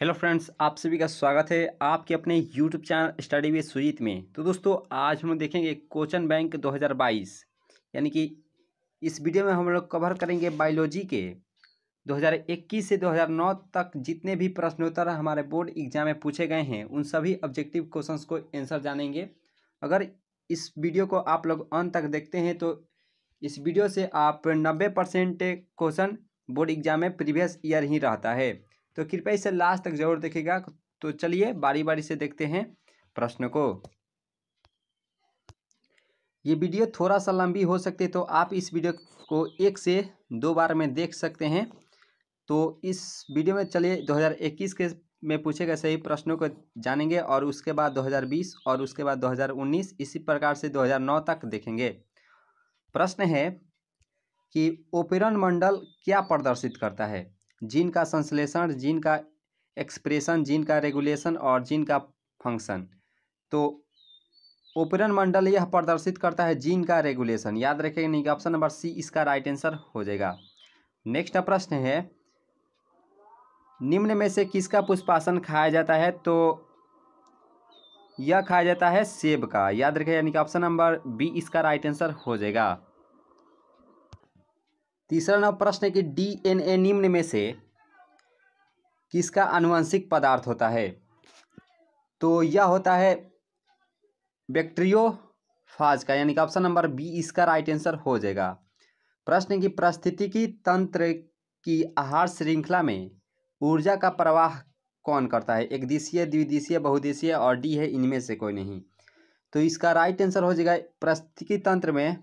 hello friends आप सभी का स्वागत है आपके अपने YouTube channel study with Sujeet में तो दोस्तों आज हम देखेंगे कोचन बैंक 2022 यानी कि इस वीडियो में हम लोग कवर करेंगे बायोलॉजी के 2021 से 2009 तक जितने भी प्रश्नोत्तर हमारे बोर्ड एग्जाम में पूछे गए हैं उन सभी ऑब्जेक्टिव क्वेश्चंस को आंसर जानेंगे अगर इस वीडियो को आप लोग अंत तक देखते हैं तो इस वीडियो से आप नब्बे क्वेश्चन बोर्ड एग्जाम में प्रीवियस ईयर ही रहता है तो कृपया इसे लास्ट तक जरूर देखेगा तो चलिए बारी बारी से देखते हैं प्रश्न को ये वीडियो थोड़ा सा लंबी हो सकती है तो आप इस वीडियो को एक से दो बार में देख सकते हैं तो इस वीडियो में चलिए 2021 के में पूछे गए सही प्रश्नों को जानेंगे और उसके बाद 2020 और उसके बाद 2019 इसी प्रकार से 2009 तक देखेंगे प्रश्न है कि ओपेरन मंडल क्या प्रदर्शित करता है जीन का संश्लेषण जीन का एक्सप्रेशन जीन का रेगुलेशन और जीन का फंक्शन तो ओपरन मंडल यह प्रदर्शित करता है जीन का रेगुलेशन याद रखेंगे नहीं कि ऑप्शन नंबर सी इसका राइट आंसर हो जाएगा नेक्स्ट प्रश्न है निम्न में से किसका पुष्पासन खाया जाता है तो यह खाया जाता है सेब का याद रखें यानी कि ऑप्शन नंबर बी इसका राइट आंसर हो जाएगा तीसरा नंबर प्रश्न है कि डीएनए निम्न में से किसका आनुवंशिक पदार्थ होता है तो यह होता है बैक्टीरियोफाज का यानी कि ऑप्शन नंबर बी इसका राइट आंसर हो जाएगा प्रश्न की पारिस्थितिकी तंत्र की आहार श्रृंखला में ऊर्जा का प्रवाह कौन करता है एक दिशीय द्विदिशीय बहुदिशीय और डी है इनमें से कोई नहीं तो इसका राइट आंसर हो जाएगा पारिस्थितिकी तंत्र में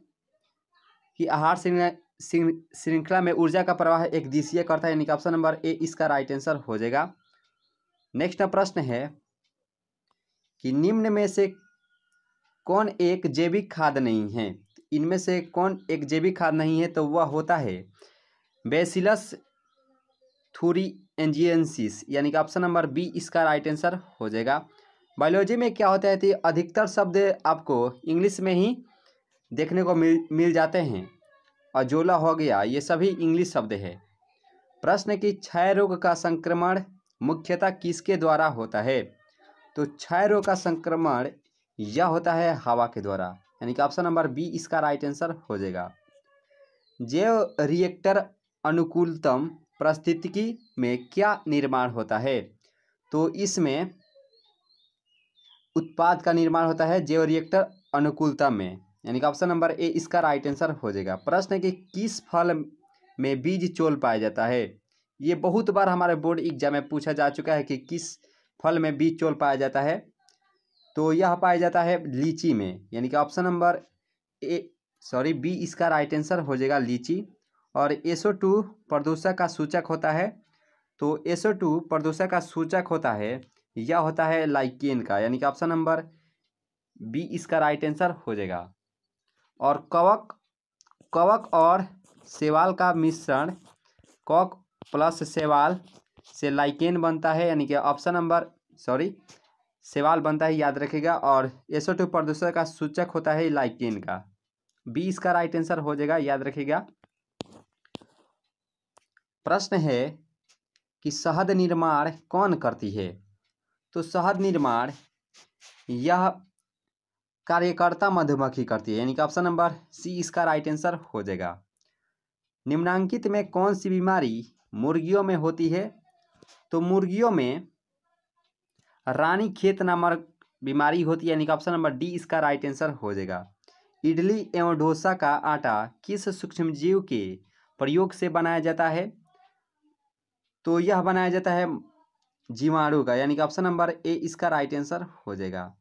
कि आहार श्रृंखला श्रृंखला में ऊर्जा का प्रवाह एक दिशीय करता है यानी कि ऑप्शन नंबर ए इसका राइट आंसर हो जाएगा नेक्स्ट प्रश्न है कि निम्न में से कौन एक जैविक खाद नहीं है इनमें से कौन एक जैविक खाद नहीं है तो वह होता है बेसिलस थूरी एंजियंसिस यानी कि ऑप्शन नंबर बी इसका राइट आंसर हो जाएगा बायोलॉजी में क्या होता है कि अधिकतर शब्द आपको इंग्लिश में ही देखने को मिल मिल जाते हैं अजोला हो गया ये सभी इंग्लिश शब्द है प्रश्न कि क्षय रोग का संक्रमण मुख्यतः किसके द्वारा होता है तो क्षय रोग का संक्रमण यह होता है हवा के द्वारा यानी कि ऑप्शन नंबर बी इसका राइट आंसर हो जाएगा जैव रिएक्टर अनुकूलतम परिस्थितिकी में क्या निर्माण होता है तो इसमें उत्पाद का निर्माण होता है जैव रिएक्टर अनुकूलतम में यानी कि ऑप्शन नंबर ए इसका राइट आंसर हो जाएगा प्रश्न है कि किस फल में बीज चोल पाया जाता है ये बहुत बार हमारे बोर्ड एग्जाम में पूछा जा चुका है कि किस फल में बीज चोल पाया जाता है तो यह पाया जाता है लीची में यानी कि option number A sorry B इसका राइट आंसर हो जाएगा लीची और एसओ टू प्रदूषक का सूचक होता है तो एसओ टू प्रदूषक का सूचक होता है यह होता है लाइकेन का यानी कि ऑप्शन नंबर बी इसका राइट आंसर हो जाएगा और कवक कवक और सेवाल का मिश्रण कवक प्लस सेवाल से लाइकेन बनता है यानी कि ऑप्शन नंबर सॉरी सेवाल बनता है याद रखेगा और एसो टू प्रदूषण का सूचक होता है लाइकेन का बी इसका राइट आंसर हो जाएगा याद रखेगा प्रश्न है कि शहद निर्माण कौन करती है तो शहद निर्माण यह कार्यकर्ता मधुमक्खी करती है यानी कि ऑप्शन नंबर सी इसका राइट आंसर हो जाएगा निम्नांकित में कौन सी बीमारी मुर्गियों में होती है तो मुर्गियों में रानी खेत नामक बीमारी होती है यानी कि ऑप्शन नंबर डी इसका राइट आंसर हो जाएगा इडली एवं डोसा का आटा किस सूक्ष्म जीव के प्रयोग से बनाया जाता है तो यह बनाया जाता है जीवाणु का यानी कि ऑप्शन नंबर ए इसका राइट आंसर हो जाएगा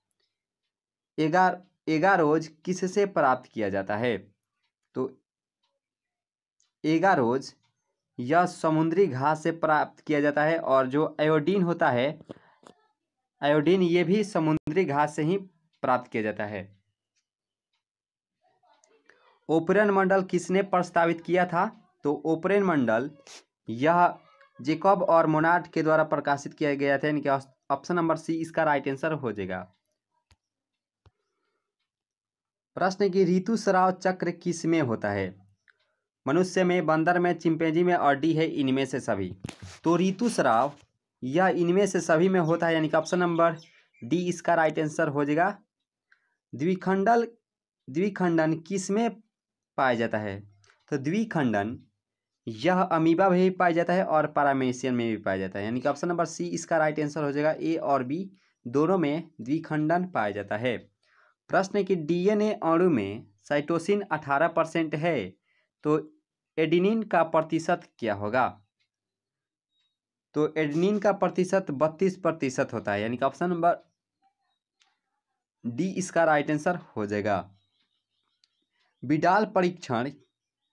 एगार एगारोज किससे प्राप्त किया जाता है तो एगारोज यह समुद्री घास से प्राप्त किया जाता है और जो आयोडीन होता है आयोडीन ये भी समुद्री घास से ही प्राप्त किया जाता है ओपरन मंडल किसने प्रस्तावित किया था तो ओपरन मंडल यह जेकब और मोनाट के द्वारा प्रकाशित किया गया था इनके ऑप्शन नंबर सी इसका राइट आंसर हो जाएगा प्रश्न की श्राव चक्र किस में होता है मनुष्य में बंदर में चिंपेजी में और डी है इनमें से सभी तो ऋतुस्राव यह इनमें से सभी में होता है यानी कि ऑप्शन नंबर डी इसका राइट आंसर हो जाएगा द्विखंडल द्विखंडन किस में पाया जाता है तो द्विखंडन यह अमीबा में भी पाया जाता है और पारामेशियन में भी पाया जाता है यानी कि ऑप्शन नंबर सी इसका राइट आंसर हो जाएगा ए और बी दोनों में द्विखंडन पाया जाता है प्रश्न है कि डीएनए अणु में साइटोसिन अठारह परसेंट है तो एडिनिन का प्रतिशत क्या होगा तो एडिनिन का प्रतिशत बत्तीस प्रतिशत होता है यानी कि ऑप्शन नंबर डी इसका राइट आंसर हो जाएगा विडाल परीक्षण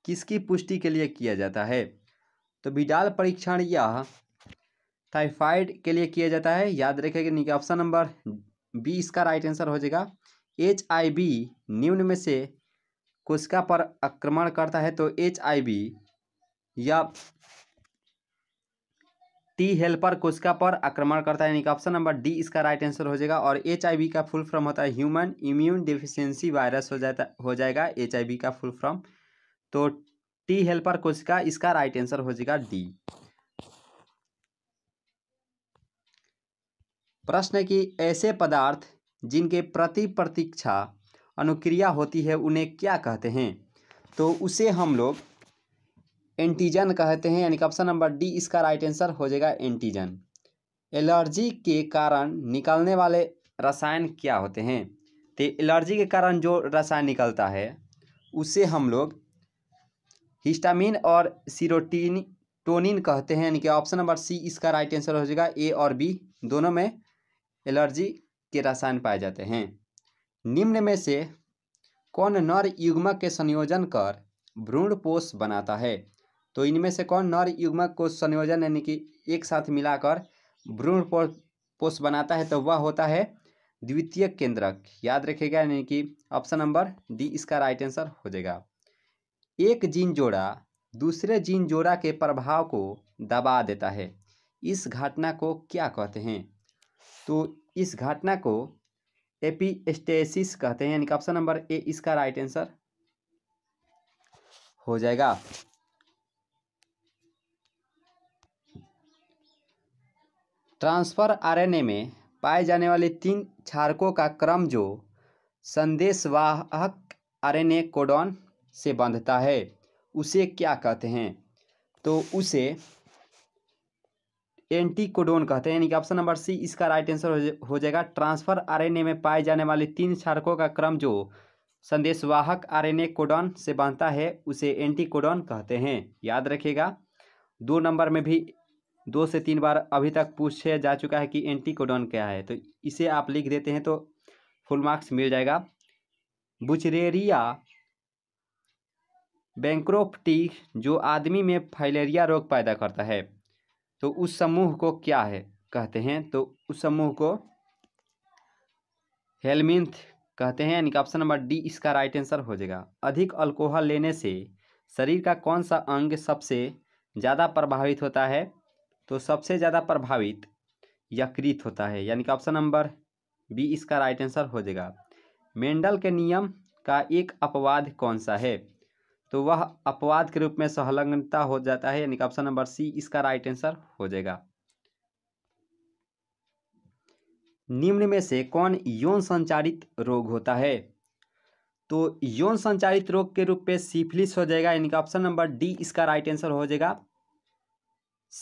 किसकी पुष्टि के लिए किया जाता है तो बिडाल परीक्षण यह टाइफाइड के लिए किया जाता है याद रखेगा ऑप्शन नंबर बी इसका राइट आंसर हो जाएगा एच निम्न में से कोशिका पर आक्रमण करता है तो एच या टी हेल्पर कोशिका पर आक्रमण करता है यानी कि ऑप्शन नंबर डी इसका राइट आंसर हो जाएगा और एच का फुल फॉर्म होता है ह्यूमन इम्यून डिफिशियंसी वायरस हो जाता हो जाएगा एच का फुल फॉर्म तो टी हेल्पर कोशिका इसका राइट आंसर हो जाएगा डी प्रश्न है कि ऐसे पदार्थ जिनके प्रति प्रतीक्षा अनुक्रिया होती है उन्हें क्या कहते हैं तो उसे हम लोग एंटीजन कहते हैं यानी कि ऑप्शन नंबर डी इसका राइट आंसर हो जाएगा एंटीजन एलर्जी के कारण निकलने वाले रसायन क्या होते हैं तो एलर्जी के कारण जो रसायन निकलता है उसे हम लोग हिस्टामिन और सीरोटीन टोनिन कहते हैं यानी कि ऑप्शन नंबर सी इसका राइट आंसर हो जाएगा ए और बी दोनों में एलर्जी के रसायन पाए जाते हैं निम्न में से कौन नर युग्मक के संयोजन कर भ्रूण पोष बनाता है तो इनमें से कौन नर युग्मक को संयोजन यानी कि एक साथ मिलाकर भ्रूण पोष बनाता है तो वह होता है द्वितीय केंद्रक याद रखेगा यानी कि ऑप्शन नंबर डी इसका राइट आंसर हो जाएगा एक जीन जोड़ा दूसरे जीन जोड़ा के प्रभाव को दबा देता है इस घटना को क्या कहते हैं तो इस घटना को एपीस्टेसिस कहते हैं यानी कि ऑप्शन नंबर ए इसका राइट आंसर हो जाएगा ट्रांसफर आरएनए में पाए जाने वाले तीन क्षारकों का क्रम जो संदेशवाहक आरएनए कोडॉन से बंधता है उसे क्या कहते हैं तो उसे एंटीकोडोन कहते हैं यानी कि ऑप्शन नंबर सी इसका राइट आंसर हो जाएगा ट्रांसफर आरएनए में पाए जाने वाले तीन क्षारकों का क्रम जो संदेशवाहक आरएनए कोडॉन से बांधता है उसे एंटीकोडॉन कहते हैं याद रखिएगा दो नंबर में भी दो से तीन बार अभी तक पूछे जा चुका है कि एंटीकोडॉन क्या है तो इसे आप लिख देते हैं तो फुल मार्क्स मिल जाएगा बुचरेरिया बैंक्रोप्टी जो आदमी में फाइलेरिया रोग पैदा करता है तो उस समूह को क्या है कहते हैं तो उस समूह को हेलमिंथ कहते हैं यानी कि ऑप्शन नंबर डी इसका राइट आंसर हो जाएगा अधिक अल्कोहल लेने से शरीर का कौन सा अंग सबसे ज़्यादा प्रभावित होता है तो सबसे ज़्यादा प्रभावित यकृत होता है यानी कि ऑप्शन नंबर बी इसका राइट आंसर हो जाएगा मेंडल के नियम का एक अपवाद कौन सा है तो वह अपवाद के रूप में संलग्नता हो जाता है यानी कि ऑप्शन नंबर सी इसका राइट आंसर हो जाएगा निम्न में से कौन यौन संचारित रोग होता है तो यौन संचारित रोग के रूप में सिफिलिस हो जाएगा यानी कि ऑप्शन नंबर डी इसका राइट आंसर हो जाएगा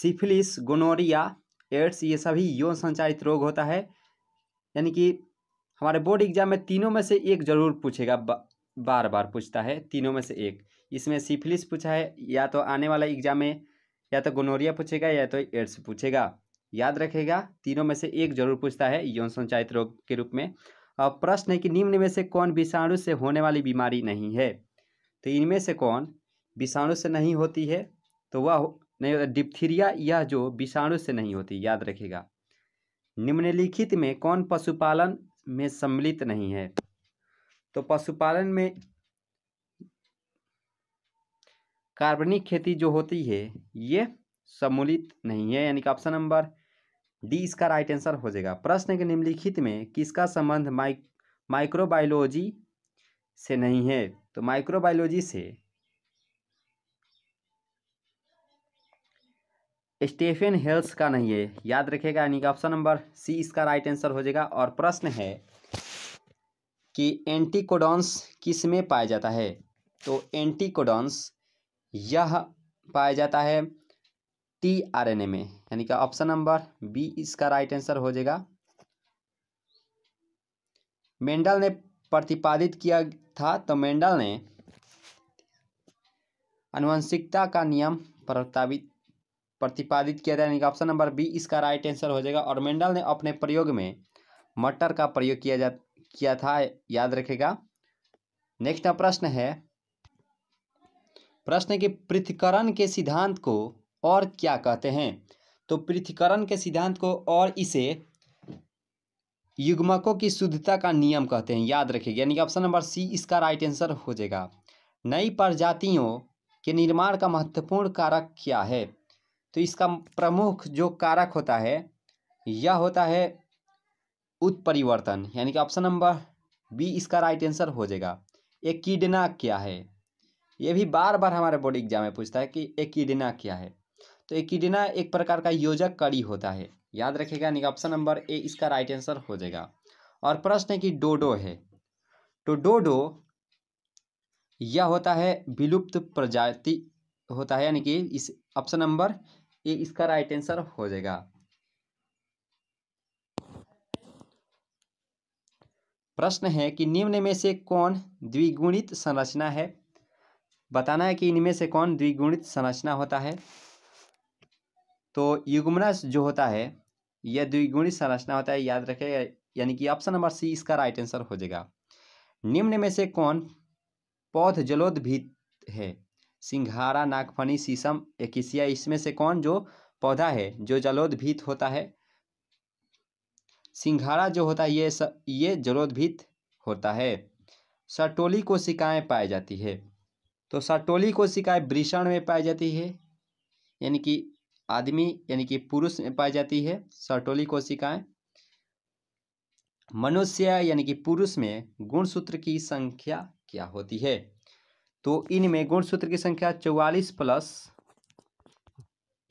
सिफिलिस गोनोरिया एड्स ये सभी यौन संचारित रोग होता है यानी कि हमारे बोर्ड एग्जाम में तीनों में से एक जरूर पूछेगा बार बार पूछता है तीनों में से एक इसमें सिफिलिस पूछा है या तो आने वाला एग्जाम में या तो गोनोरिया पूछेगा या तो एड्स पूछेगा याद रखेगा तीनों में से एक जरूर पूछता है यौन संचायित रोग के रूप में और प्रश्न है कि निम्न में से कौन विषाणु से होने वाली बीमारी नहीं है तो इनमें से कौन विषाणु से नहीं होती है तो वह नहीं होता डिप्थीरिया यह जो विषाणु से नहीं होती याद रखेगा निम्नलिखित में कौन पशुपालन में सम्मिलित नहीं है तो पशुपालन में कार्बनिक खेती जो होती है ये सम्मिलित नहीं है यानी कि ऑप्शन नंबर डी इसका राइट आंसर हो जाएगा प्रश्न के निम्नलिखित में किसका संबंध माइक माइक्रोबायोलॉजी से नहीं है तो माइक्रोबायोलॉजी से स्टेफेन हेल्स का नहीं है याद रखेगा यानी कि ऑप्शन नंबर सी इसका राइट आंसर हो जाएगा और प्रश्न है कि एंटीकोडॉन्स किस में पाया जाता है तो एंटीकोडॉन्स यह पाया जाता है टी आर एन ए में यानी कि ऑप्शन नंबर बी इसका राइट आंसर हो जाएगा मेंडल ने प्रतिपादित किया था तो मेंडल ने अनुवंशिकता का नियम प्रस्तावित प्रतिपादित किया था यानी कि ऑप्शन नंबर बी इसका राइट आंसर हो जाएगा और मेंडल ने अपने प्रयोग में मटर का प्रयोग किया जा किया था याद रखेगा नेक्स्ट प्रश्न है प्रश्न कि पृथ्वीकरण के सिद्धांत को और क्या कहते हैं तो पृथ्वीकरण के सिद्धांत को और इसे युग्मकों की शुद्धता का नियम कहते हैं याद रखेगा यानी कि ऑप्शन नंबर सी इसका राइट आंसर हो जाएगा नई प्रजातियों के निर्माण का महत्वपूर्ण कारक क्या है तो इसका प्रमुख जो कारक होता है यह होता है उत्परिवर्तन यानी कि ऑप्शन नंबर बी इसका राइट आंसर हो जाएगा किडना क्या है ये भी बार बार हमारे बोर्ड एग्जाम में पूछता है कि एकिडेना क्या है तो एकिडेना एक प्रकार का योजक कड़ी होता है याद रखेगा नहीं ऑप्शन नंबर ए इसका राइट आंसर हो जाएगा और प्रश्न है कि डोडो है तो डोडो यह होता है विलुप्त प्रजाति होता है यानी कि इस ऑप्शन नंबर ए इसका राइट आंसर हो जाएगा प्रश्न है कि निम्न में से कौन द्विगुणित संरचना है बताना है कि इनमें से कौन द्विगुणित संरचना होता है तो युगमना जो होता है यह द्विगुणित संरचना होता है याद रखेगा यानी कि ऑप्शन नंबर सी इसका राइट आंसर हो जाएगा निम्न में से कौन पौध जलोद्भित है सिंघारा नागफनी शीशम एकिसिया इसमें से कौन जो पौधा है जो जलोद्भित होता है सिंघारा जो होता है ये स, ये जलोद्भित होता है सटोली कोशिकाएं पाई जाती है तो सटोली कोशिकाएं वृषण में पाई जाती है यानी कि आदमी यानी कि पुरुष में पाई जाती है सटोली कोशिकाएं मनुष्य यानी कि पुरुष में गुणसूत्र की संख्या क्या होती है तो इनमें गुणसूत्र की संख्या चौवालीस प्लस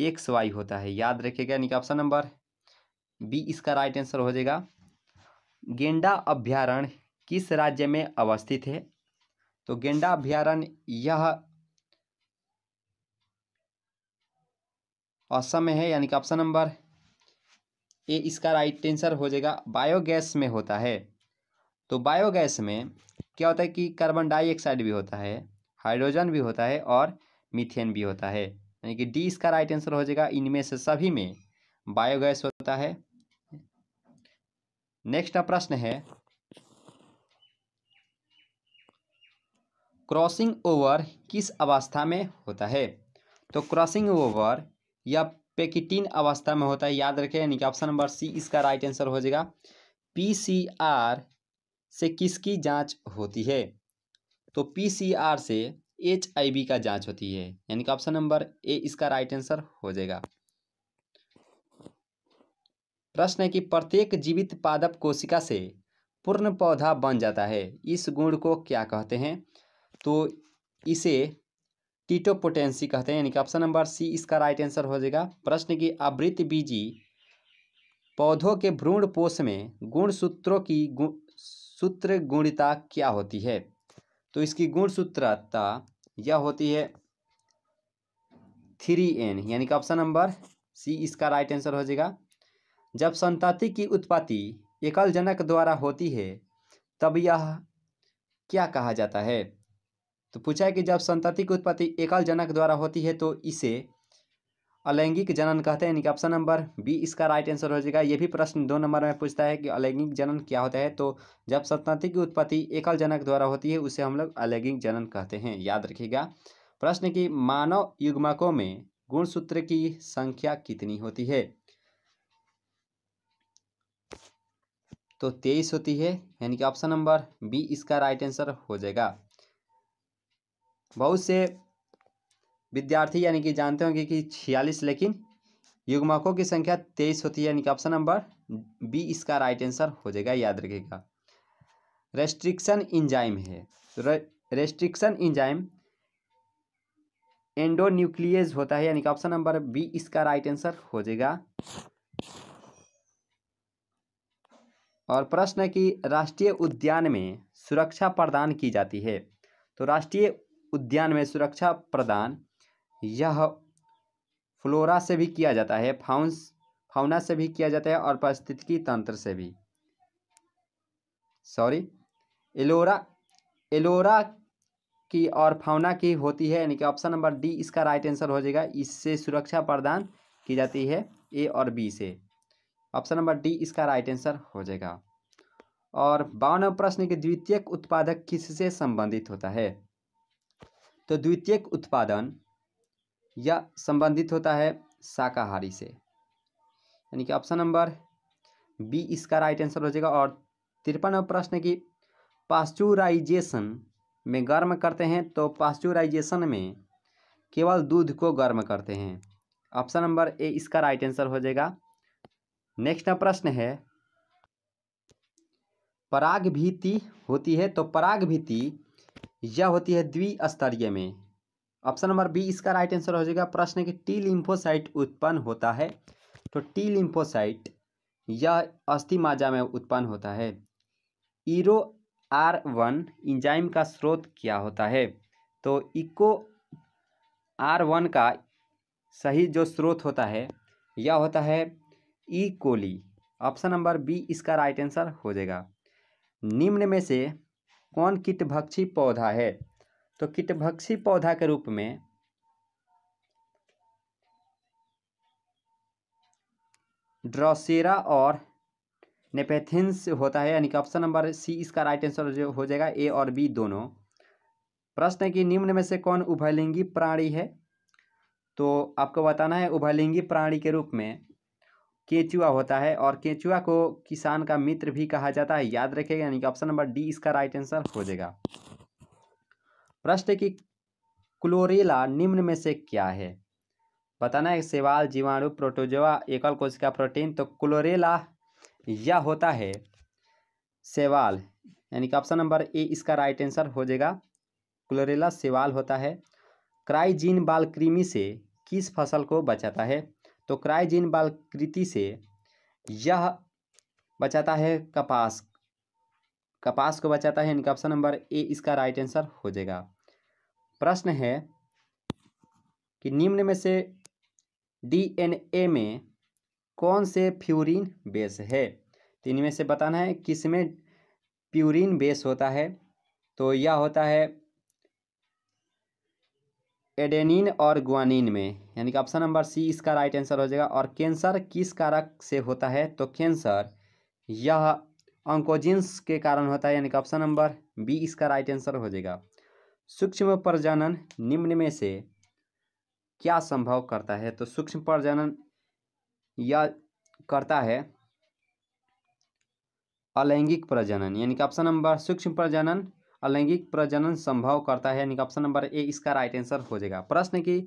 एक्स वाई होता है याद रखेगा यानी कि ऑप्शन नंबर बी इसका राइट आंसर हो जाएगा गेंडा अभ्यारण्य किस राज्य में अवस्थित है तो गेंडा अभ्यारण्य यह असम में है यानी कि ऑप्शन नंबर ए इसका राइट आंसर हो जाएगा बायोगैस में होता है तो बायोगैस में क्या होता है कि कार्बन डाइऑक्साइड भी होता है हाइड्रोजन भी होता है और मीथेन भी होता है यानी कि डी इसका राइट आंसर हो जाएगा इनमें से सभी में बायोगैस होता है नेक्स्ट प्रश्न है क्रॉसिंग ओवर किस अवस्था में होता है तो क्रॉसिंग ओवर या पेकिटिन अवस्था में होता है याद रखें यानी कि ऑप्शन नंबर सी इसका राइट आंसर हो जाएगा पीसीआर से किसकी जांच होती है तो पीसीआर से एच आई बी का जांच होती है यानी कि ऑप्शन नंबर ए इसका राइट आंसर हो जाएगा प्रश्न है कि प्रत्येक जीवित पादप कोशिका से पूर्ण पौधा बन जाता है इस गुण को क्या कहते हैं तो इसे टीटोपोटेंसी कहते हैं यानी कि ऑप्शन नंबर सी इसका राइट आंसर हो जाएगा प्रश्न की आवृत्त बीजी पौधों के भ्रूण पोष में गुण सूत्रों की गुण सूत्र गुणिता क्या होती है तो इसकी गुण सूत्रता यह होती है थ्री एन यानी कि ऑप्शन नंबर सी इसका राइट आंसर हो जाएगा जब संतति की उत्पत्ति एकल जनक द्वारा होती है तब यह क्या कहा जाता है तो पूछा है कि जब संतति की उत्पत्ति एकल जनक द्वारा होती है तो इसे अलैंगिक जनन कहते हैं यानी कि ऑप्शन नंबर बी इसका राइट आंसर हो जाएगा ये भी प्रश्न दो नंबर में पूछता है कि अलैंगिक जनन क्या होता है तो जब संतति की उत्पत्ति एकल जनक द्वारा होती है उसे हम लोग अलैंगिक जनन कहते हैं याद रखिएगा प्रश्न की मानव युग्मकों में गुणसूत्र की संख्या कितनी होती है तो तेईस होती है यानी कि ऑप्शन नंबर बी इसका राइट आंसर हो जाएगा बहुत से विद्यार्थी यानी कि जानते होंगे कि छियालीस लेकिन युग्मकों की संख्या तेईस होती है यानी कि ऑप्शन नंबर बी इसका राइट आंसर हो जाएगा याद रखिएगा रेस्ट्रिक्शन इंजाइम है रेस्ट्रिक्शन इंजाइम एंडोन्यूक्लियज होता है यानी कि ऑप्शन नंबर बी इसका राइट आंसर हो जाएगा और प्रश्न है कि राष्ट्रीय उद्यान में सुरक्षा प्रदान की जाती है तो राष्ट्रीय उद्यान में सुरक्षा प्रदान यह फ्लोरा से भी किया जाता है फाउंस फाउना से भी किया जाता है और पारिस्थितिकी तंत्र से भी सॉरी एलोरा एलोरा की और फाउना की होती है यानी कि ऑप्शन नंबर डी इसका राइट आंसर हो जाएगा इससे सुरक्षा प्रदान की जाती है ए और बी से ऑप्शन नंबर डी इसका राइट आंसर हो जाएगा और बावनवा प्रश्न के द्वितीयक उत्पादक किससे संबंधित होता है तो द्वितीयक उत्पादन या संबंधित होता है शाकाहारी से यानी कि ऑप्शन नंबर बी इसका राइट आंसर हो जाएगा और तिरपन प्रश्न की पास्चुराइजेशन में गर्म करते हैं तो पास्चुराइजेशन में केवल दूध को गर्म करते हैं ऑप्शन नंबर ए इसका राइट आंसर हो जाएगा नेक्स्ट प्रश्न है पराग भीति होती है तो पराग भीति यह होती है द्विस्तरीय में ऑप्शन नंबर बी इसका राइट आंसर हो जाएगा प्रश्न कि टी लिम्फोसाइट उत्पन्न होता है तो टी लिम्फोसाइट यह अस्थि माजा में उत्पन्न होता है ईरो आर वन इंजाइम का स्रोत क्या होता है तो इको आर वन का सही जो स्रोत होता है यह होता है E coli option number B इसका राइट आंसर हो जाएगा निम्न में से कौन कीटभक्षी पौधा है तो कीटभक्षी पौधा के रूप में ड्रोसेरा और नेपेथिन्स होता है यानी कि ऑप्शन नंबर सी इसका राइट आंसर जो हो जाएगा ए और बी दोनों प्रश्न है कि निम्न में से कौन उभयलिंगी प्राणी है तो आपको बताना है उभयलिंगी प्राणी के रूप में केचुआ होता है और केचुआ को किसान का मित्र भी कहा जाता है याद रखेगा यानी कि ऑप्शन नंबर डी इसका राइट आंसर हो जाएगा प्रश्न की क्लोरेला निम्न में से क्या है बताना है सेवाल जीवाणु प्रोटोजोआ एकल कोशिका प्रोटीन तो क्लोरेला यह होता है सेवाल यानी कि ऑप्शन नंबर ए इसका राइट आंसर हो जाएगा क्लोरेला सेवाल होता है क्राइजीन बाल क्रीमी से किस फसल को बचाता है तो क्राइजिन बालकृति से यह बचाता है कपास कपास को बचाता है इनका ऑप्शन नंबर ए इसका राइट आंसर हो जाएगा प्रश्न है कि निम्न में से डीएनए में कौन से प्यूरिन बेस है तो इनमें से बताना है किसमें प्यूरिन बेस होता है तो यह होता है एडेनिन और ग्वानिन में यानी कि ऑप्शन नंबर सी इसका राइट आंसर हो जाएगा और कैंसर किस कारक से होता है तो कैंसर यह ऑन्कोजिन्स के कारण होता है यानी कि ऑप्शन नंबर बी इसका राइट आंसर हो जाएगा सूक्ष्म प्रजनन निम्न में से क्या संभव करता है तो सूक्ष्म प्रजनन यह करता है अलैंगिक प्रजनन यानी कि ऑप्शन नंबर सूक्ष्म प्रजनन अलैंगिक प्रजनन संभव करता है यानी ऑप्शन नंबर ए इसका राइट आंसर हो जाएगा प्रश्न की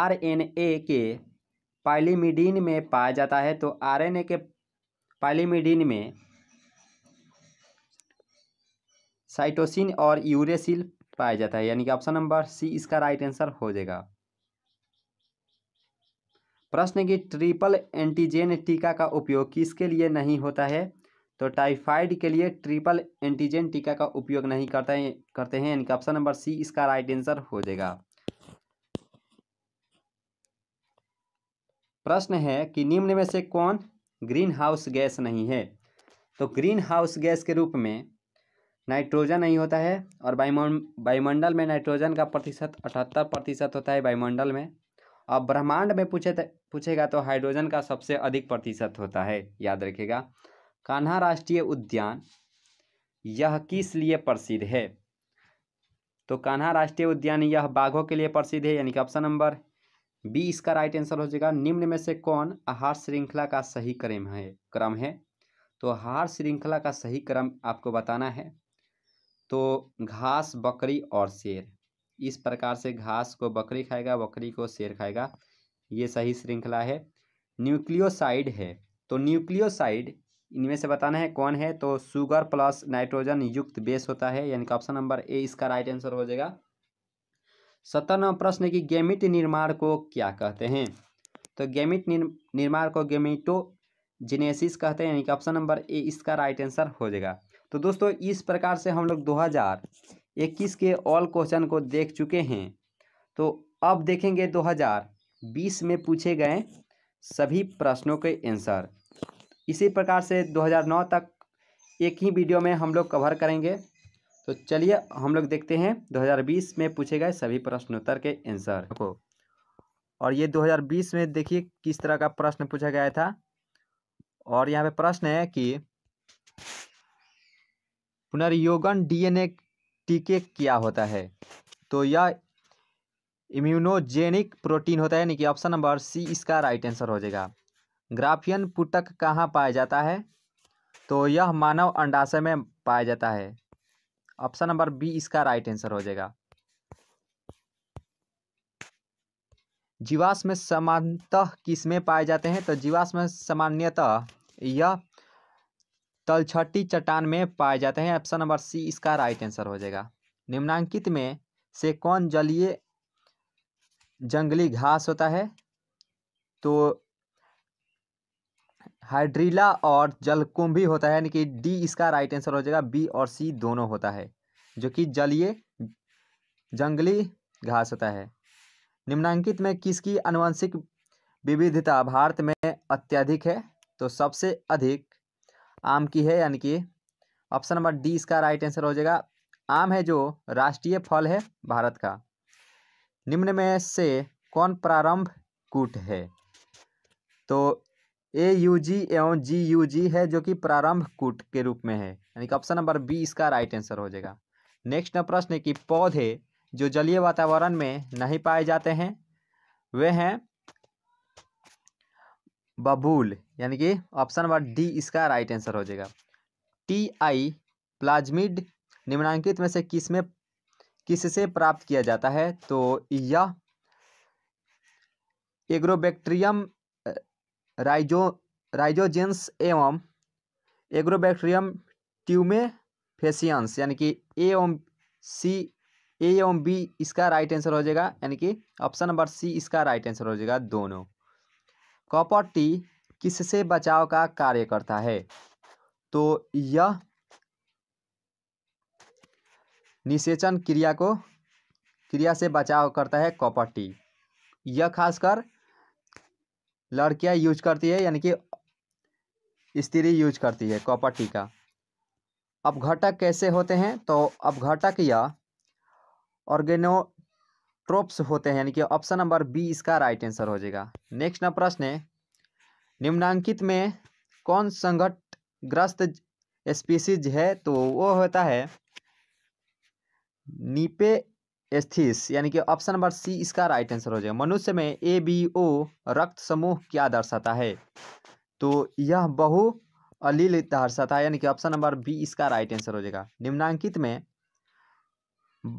आर एन ए के पाइलीमिडीन में पाया जाता है तो आर एन ए के पाइलीमिडीन में साइटोसिन और यूरेसिल पाया जाता है यानी कि ऑप्शन नंबर सी इसका राइट आंसर हो जाएगा प्रश्न की ट्रिपल एंटीजेन टीका का उपयोग किसके लिए नहीं होता है तो टाइफाइड के लिए ट्रिपल एंटीजन टीका का उपयोग नहीं करते हैं करते हैं इनका ऑप्शन नंबर सी इसका राइट आंसर हो जाएगा प्रश्न है कि निम्न में से कौन ग्रीन हाउस गैस नहीं है तो ग्रीन हाउस गैस के रूप में नाइट्रोजन नहीं होता है और वायुमंडल में नाइट्रोजन का प्रतिशत अठहत्तर प्रतिशत होता है वायुमंडल में और ब्रह्मांड में पूछे पूछेगा तो हाइड्रोजन का सबसे अधिक प्रतिशत होता है याद रखेगा कान्हा राष्ट्रीय उद्यान यह किस लिए प्रसिद्ध है तो कान्हा राष्ट्रीय उद्यान यह बाघों के लिए प्रसिद्ध है यानी कि ऑप्शन नंबर बी इसका राइट आंसर हो जाएगा निम्न में से कौन आहार श्रृंखला का सही क्रम है क्रम है तो आहार श्रृंखला का सही क्रम आपको बताना है तो घास बकरी और शेर इस प्रकार से घास को बकरी खाएगा बकरी को शेर खाएगा ये सही श्रृंखला है न्यूक्लियोसाइड है तो न्यूक्लियोसाइड इनमें से बताना है कौन है तो शुगर प्लस नाइट्रोजन युक्त बेस होता है यानी कि ऑप्शन नंबर ए इसका राइट आंसर हो जाएगा सत्तर नंबर प्रश्न है कि गेमिट निर्माण को क्या कहते हैं तो गेमिट निर्माण को गेमिटो जिनेसिस कहते हैं यानी कि ऑप्शन नंबर ए इसका राइट आंसर हो जाएगा तो दोस्तों इस प्रकार से हम लोग दो के ऑल क्वेश्चन को देख चुके हैं तो अब देखेंगे दो में पूछे गए सभी प्रश्नों के आंसर इसी प्रकार से 2009 तक एक ही वीडियो में हम लोग कवर करेंगे तो चलिए हम लोग देखते हैं 2020 में पूछे गए सभी प्रश्नोत्तर के आंसर को और ये 2020 में देखिए किस तरह का प्रश्न पूछा गया था और यहाँ पे प्रश्न है कि पुनर्योगन डीएनए टीके क्या होता है तो यह इम्यूनोजेनिक प्रोटीन होता है यानी कि ऑप्शन नंबर सी इसका राइट आंसर हो जाएगा ग्राफियन पुटक कहाँ पाया जाता है तो यह मानव अंडाशय में पाया जाता है ऑप्शन नंबर बी इसका राइट आंसर हो जाएगा जीवाश्म समानतः किसमें पाए जाते हैं तो जीवाश्म सामान्यतः यह तलछट्टी चट्टान में पाए जाते हैं ऑप्शन नंबर सी इसका राइट आंसर हो जाएगा निम्नांकित में से कौन जलीय जंगली घास होता है तो हाइड्रीला और जलकुंभी होता है यानी कि डी इसका राइट आंसर हो जाएगा बी और सी दोनों होता है जो कि जलीय जंगली घास होता है निम्नांकित में किसकी अनुवंशिक विविधता भारत में अत्यधिक है तो सबसे अधिक आम की है यानी कि ऑप्शन नंबर डी इसका राइट आंसर हो जाएगा आम है जो राष्ट्रीय फल है भारत का निम्न में से कौन प्रारंभ कूट है तो ए यू जी एवं जी यू जी है जो कि प्रारंभ कूट के रूप में है यानी कि ऑप्शन नंबर बी इसका राइट आंसर हो जाएगा नेक्स्ट प्रश्न है कि पौधे जो जलीय वातावरण में नहीं पाए जाते हैं वे हैं बबूल यानी कि ऑप्शन नंबर डी इसका राइट आंसर हो जाएगा टी आई प्लाज्मिड निम्नांकित में से किस में किससे प्राप्त किया जाता है तो यह एग्रोबैक्ट्रियम राइजो राइजोजेंस एवं एग्रोबैक्टीरियम ट्यूमेफेसियंस यानी कि ए एवं सी ए एवं बी इसका राइट आंसर हो जाएगा यानी कि ऑप्शन नंबर सी इसका राइट आंसर हो जाएगा दोनों कॉपर टी किससे बचाव का कार्य करता है तो यह निषेचन क्रिया को क्रिया से बचाव करता है कॉपर टी यह खासकर लड़कियाँ यूज करती है यानी कि स्त्री यूज करती है कॉपर टीका अब घटक कैसे होते हैं तो अब घटक या ऑर्गेनोट्रोप्स होते हैं यानी कि ऑप्शन नंबर बी इसका राइट आंसर हो जाएगा नेक्स्ट नंबर प्रश्न है निम्नांकित में कौन संघट ग्रस्त स्पीसीज है तो वो होता है नीपे एस्थिस यानी कि ऑप्शन नंबर सी इसका राइट आंसर हो जाएगा मनुष्य में ए बी ओ रक्त समूह क्या दर्शाता है तो यह बहु अलील दर्शाता है यानी कि ऑप्शन नंबर बी इसका राइट आंसर हो जाएगा निम्नांकित में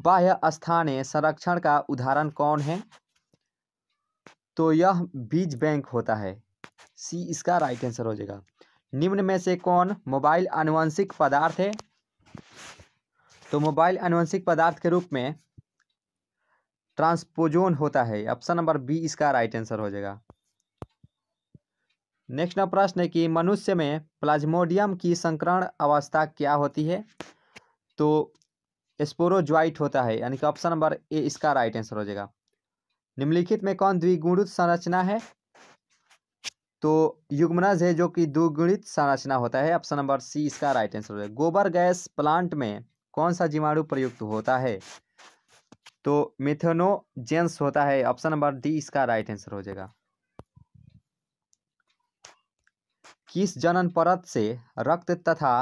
बाह्य स्थानीय संरक्षण का उदाहरण कौन है तो यह बीज बैंक होता है सी इसका राइट आंसर हो जाएगा निम्न में से कौन मोबाइल आनुवंशिक पदार्थ है तो मोबाइल आनुवंशिक पदार्थ के रूप में ट्रांसपोजोन होता है ऑप्शन नंबर बी इसका राइट आंसर हो जाएगा नेक्स्ट प्रश्न है कि मनुष्य में प्लाज्मोडियम की संक्रमण अवस्था क्या होती है तो स्पोरोज्वाइट होता है यानी कि ऑप्शन नंबर ए इसका राइट आंसर हो जाएगा निम्नलिखित में कौन द्विगुणित संरचना है तो युग्मनज है जो कि द्विगुणित संरचना होता है ऑप्शन नंबर सी इसका राइट आंसर हो जाएगा गोबर गैस प्लांट में कौन सा जीवाणु प्रयुक्त होता है तो मिथेनोजेंस होता है ऑप्शन नंबर डी इसका राइट आंसर हो जाएगा किस जनन परत से रक्त तथा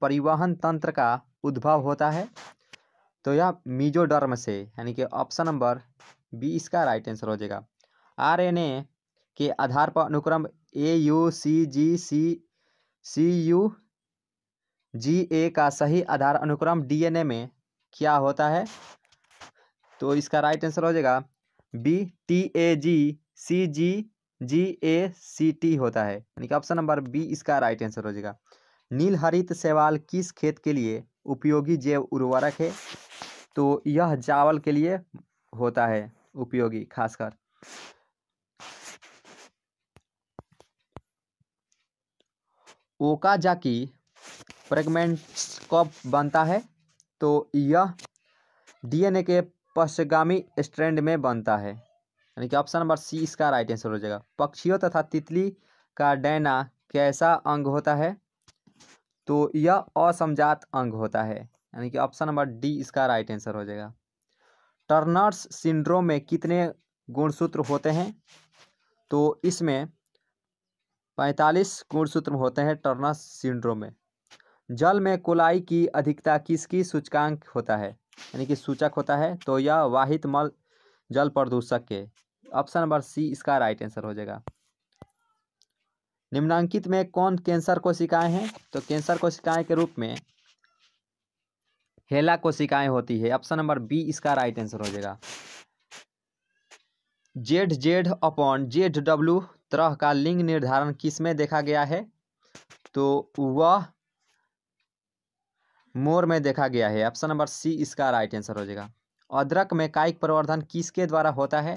परिवहन तंत्र का उद्भव होता है तो यह मीजोडर्म से यानी कि ऑप्शन नंबर बी इसका राइट आंसर हो जाएगा आरएनए के आधार पर अनुक्रम ए you see ji C C you जी ए का सही आधार अनुक्रम डीएनए में क्या होता है तो इसका राइट आंसर हो जाएगा B T A G C G G A C T होता है यानी कि ऑप्शन नंबर बी इसका राइट आंसर हो जाएगा नील हरित सेवाल किस खेत के लिए उपयोगी जैव उर्वरक है तो यह चावल के लिए होता है उपयोगी खासकर ओकाजाकी प्रेगमेंट कब बनता है तो यह डीएनए के पश्चगामी स्ट्रैंड में बनता है यानी कि ऑप्शन नंबर सी इसका राइट आंसर हो जाएगा पक्षियों तथा तितली का डैना कैसा अंग होता है तो यह असमजात अंग होता है यानी कि ऑप्शन नंबर डी इसका राइट आंसर हो जाएगा टर्नर्स सिंड्रोम में कितने गुणसूत्र होते हैं तो इसमें पैंतालीस गुणसूत्र होते हैं टर्नर्स सिंड्रोम में जल में कोलाई की अधिकता किसकी सूचकांक होता है यानी कि सूचक होता है तो यह वाहित मल जल प्रदूषक के ऑप्शन नंबर सी इसका राइट आंसर हो जाएगा निम्नांकित में कौन कैंसर कोशिकाएं हैं तो कैंसर कोशिकाएं के रूप में हेला कोशिकाएं होती है ऑप्शन नंबर बी इसका राइट आंसर हो जाएगा Z Z upon Z W तरह का लिंग निर्धारण किसमें देखा गया है तो वह मोर में देखा गया है ऑप्शन नंबर सी इसका राइट आंसर हो जाएगा अदरक में कायिक प्रवर्धन किसके द्वारा होता है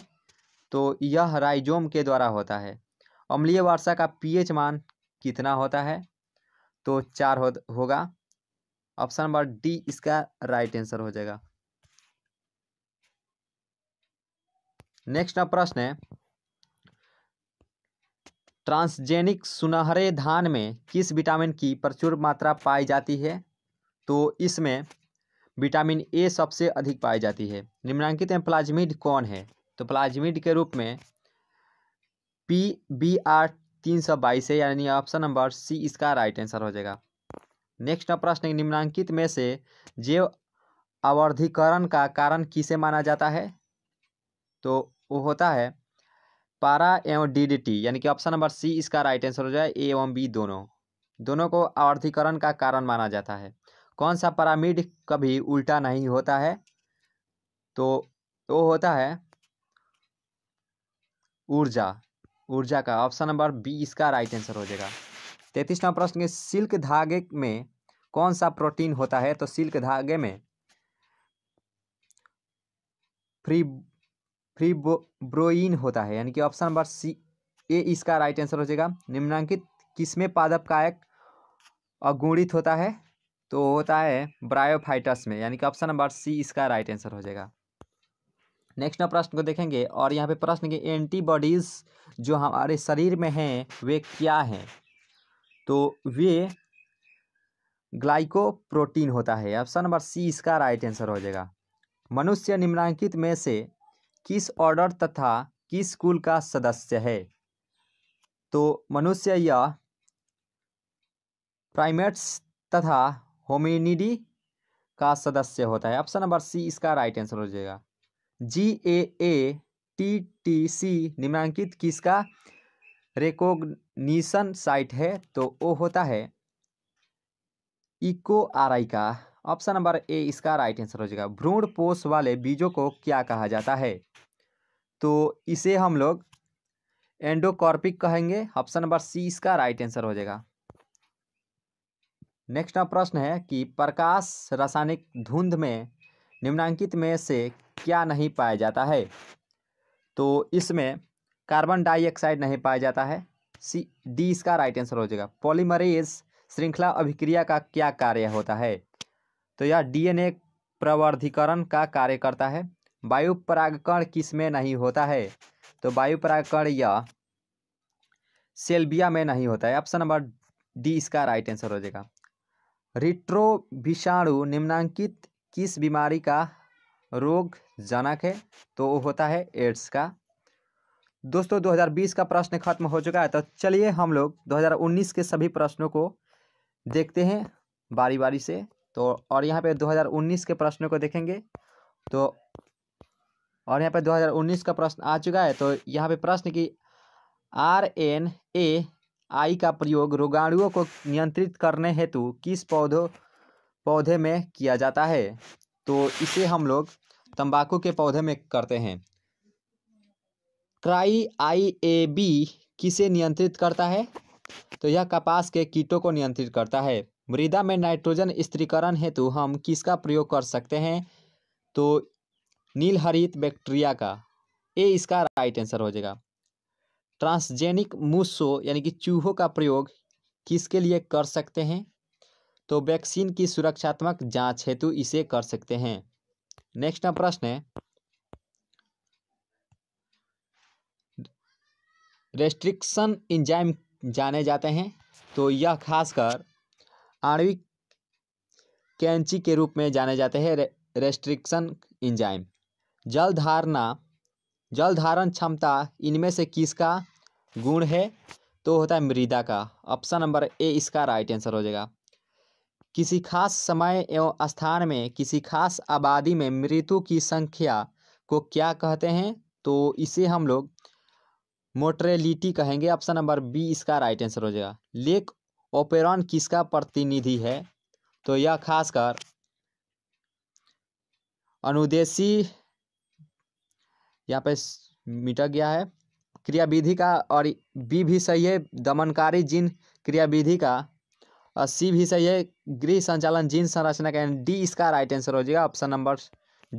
तो यह राइजोम के द्वारा होता है अम्लीय वर्षा का पीएच मान कितना होता है तो चार हो, होगा ऑप्शन नंबर डी इसका राइट आंसर हो जाएगा नेक्स्ट प्रश्न है ट्रांसजेनिक सुनहरे धान में किस विटामिन की प्रचुर मात्रा पाई जाती है तो इसमें विटामिन ए सबसे अधिक पाई जाती है निम्नांकित में प्लाज्मिड कौन है तो प्लाज्मिड के रूप में पी बी आर तीन सौ बाईस है यानी ऑप्शन नंबर सी इसका राइट आंसर हो जाएगा नेक्स्ट प्रश्न निम्नांकित में से जैव अवर्धिकरण का कारण किसे माना जाता है तो वो होता है पारा एवं डी डी टी यानी कि ऑप्शन नंबर सी इसका राइट आंसर हो जाए ए एवं बी दोनों दोनों को आवर्धिकरण का कारण माना जाता है कौन सा पैरामिड कभी उल्टा नहीं होता है तो वो तो होता है ऊर्जा ऊर्जा का ऑप्शन नंबर बी इसका राइट आंसर हो जाएगा तैतीसवा प्रश्न के सिल्क धागे में कौन सा प्रोटीन होता है तो सिल्क धागे में फ्री ब्रोइन होता है यानी कि ऑप्शन नंबर सी ए इसका राइट आंसर हो जाएगा निम्नांकित किसमें पादप कायक अगुणित होता है तो होता है ब्रायोफाइटस में यानी कि ऑप्शन नंबर सी इसका राइट आंसर हो जाएगा नेक्स्ट नंबर प्रश्न को देखेंगे और यहाँ पे प्रश्न के एंटीबॉडीज़ जो हमारे शरीर में हैं वे क्या हैं तो वे ग्लाइकोप्रोटीन होता है ऑप्शन नंबर सी इसका राइट आंसर हो जाएगा मनुष्य निम्नांकित में से किस ऑर्डर तथा किस कुल का सदस्य है तो मनुष्य या प्राइमेट्स तथा होमिनिडी का सदस्य होता है ऑप्शन नंबर सी इसका राइट आंसर हो जाएगा जी ए ए टी टी सी निम्नांकित किसका रिकोगनीसन साइट है तो वो होता है इको आर आई का ऑप्शन नंबर ए इसका राइट आंसर हो जाएगा भ्रूण पोष वाले बीजों को क्या कहा जाता है तो इसे हम लोग एंडोकॉर्पिक कहेंगे ऑप्शन नंबर सी इसका राइट आंसर हो जाएगा नेक्स्ट ना प्रश्न है कि प्रकाश रासायनिक धुंध में निम्नांकित में से क्या नहीं पाया जाता है तो इसमें कार्बन डाइऑक्साइड नहीं पाया जाता है सी डी इसका राइट आंसर हो जाएगा पॉलीमरेज श्रृंखला अभिक्रिया का क्या कार्य होता है तो यह डीएनए प्रवर्धिकरण का कार्य करता है वायु परागकण किसमें नहीं होता है तो वायु परागकण यह सेल्बिया में नहीं होता है ऑप्शन नंबर डी इसका राइट आंसर हो जाएगा रिट्रोविषाणु निम्नांकित किस बीमारी का रोग जनक है तो वो होता है एड्स का दोस्तों 2020 का प्रश्न खत्म हो चुका है तो चलिए हम लोग 2019 के सभी प्रश्नों को देखते हैं बारी बारी से तो और यहाँ पे 2019 के प्रश्नों को देखेंगे तो और यहाँ पे 2019 का प्रश्न आ चुका है तो यहाँ पे प्रश्न की आर एन ए आई का प्रयोग रोगाणुओं को नियंत्रित करने हेतु किस पौधों पौधे में किया जाता है तो इसे हम लोग तंबाकू के पौधे में करते हैं क्राई आई ए बी किसे नियंत्रित करता है तो यह कपास के कीटों को नियंत्रित करता है मृदा में नाइट्रोजन स्त्रीकरण हेतु हम किसका प्रयोग कर सकते हैं तो नीलहरित बैक्टीरिया का ये इसका राइट आंसर हो जाएगा ट्रांसजेनिक मूसो यानी कि चूहों का प्रयोग किसके लिए कर सकते हैं तो वैक्सीन की सुरक्षात्मक जांच हेतु इसे कर सकते हैं नेक्स्ट प्रश्न है रेस्ट्रिक्शन इंजाइम जाने जाते हैं तो यह खासकर आणविक कैंची के रूप में जाने जाते हैं रेस्ट्रिक्शन इंजाइम जल धारणा जल धारण क्षमता इनमें से किसका गुण है तो होता है मृदा का ऑप्शन नंबर ए इसका राइट आंसर हो जाएगा किसी खास समय एवं स्थान में किसी खास आबादी में मृत्यु की संख्या को क्या कहते हैं तो इसे हम लोग मोटरेलिटी कहेंगे ऑप्शन नंबर बी इसका राइट आंसर हो जाएगा लेक ओपेरॉन किसका प्रतिनिधि है तो यह खासकर अनुदेशी यहाँ पे मिटा गया है क्रियाविधि का और बी भी सही है दमनकारी जीन क्रियाविधि का और सी भी सही है गृह संचालन जीन संरचना का डी इसका राइट आंसर हो जाएगा ऑप्शन नंबर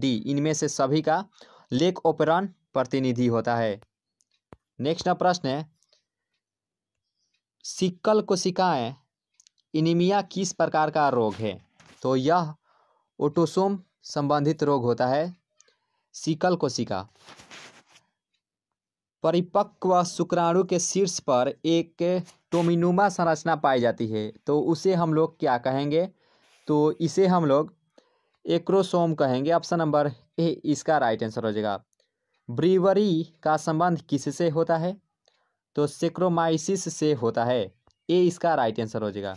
डी इनमें से सभी का लेख ओपेरॉन प्रतिनिधि होता है नेक्स्ट प्रश्न है सिक्कल कोशिकाएं इनिमिया किस प्रकार का रोग है तो यह ओटोसोम संबंधित रोग होता है सिकल कोशिका परिपक्व शुक्राणु के शीर्ष पर एक टोमिनुमा संरचना पाई जाती है तो उसे हम लोग क्या कहेंगे तो इसे हम लोग एक्रोसोम कहेंगे ऑप्शन नंबर ए इसका राइट आंसर हो जाएगा ब्रीवरी का संबंध किससे होता है तो सेक्रोमाइसिस से होता है ए इसका राइट आंसर हो जाएगा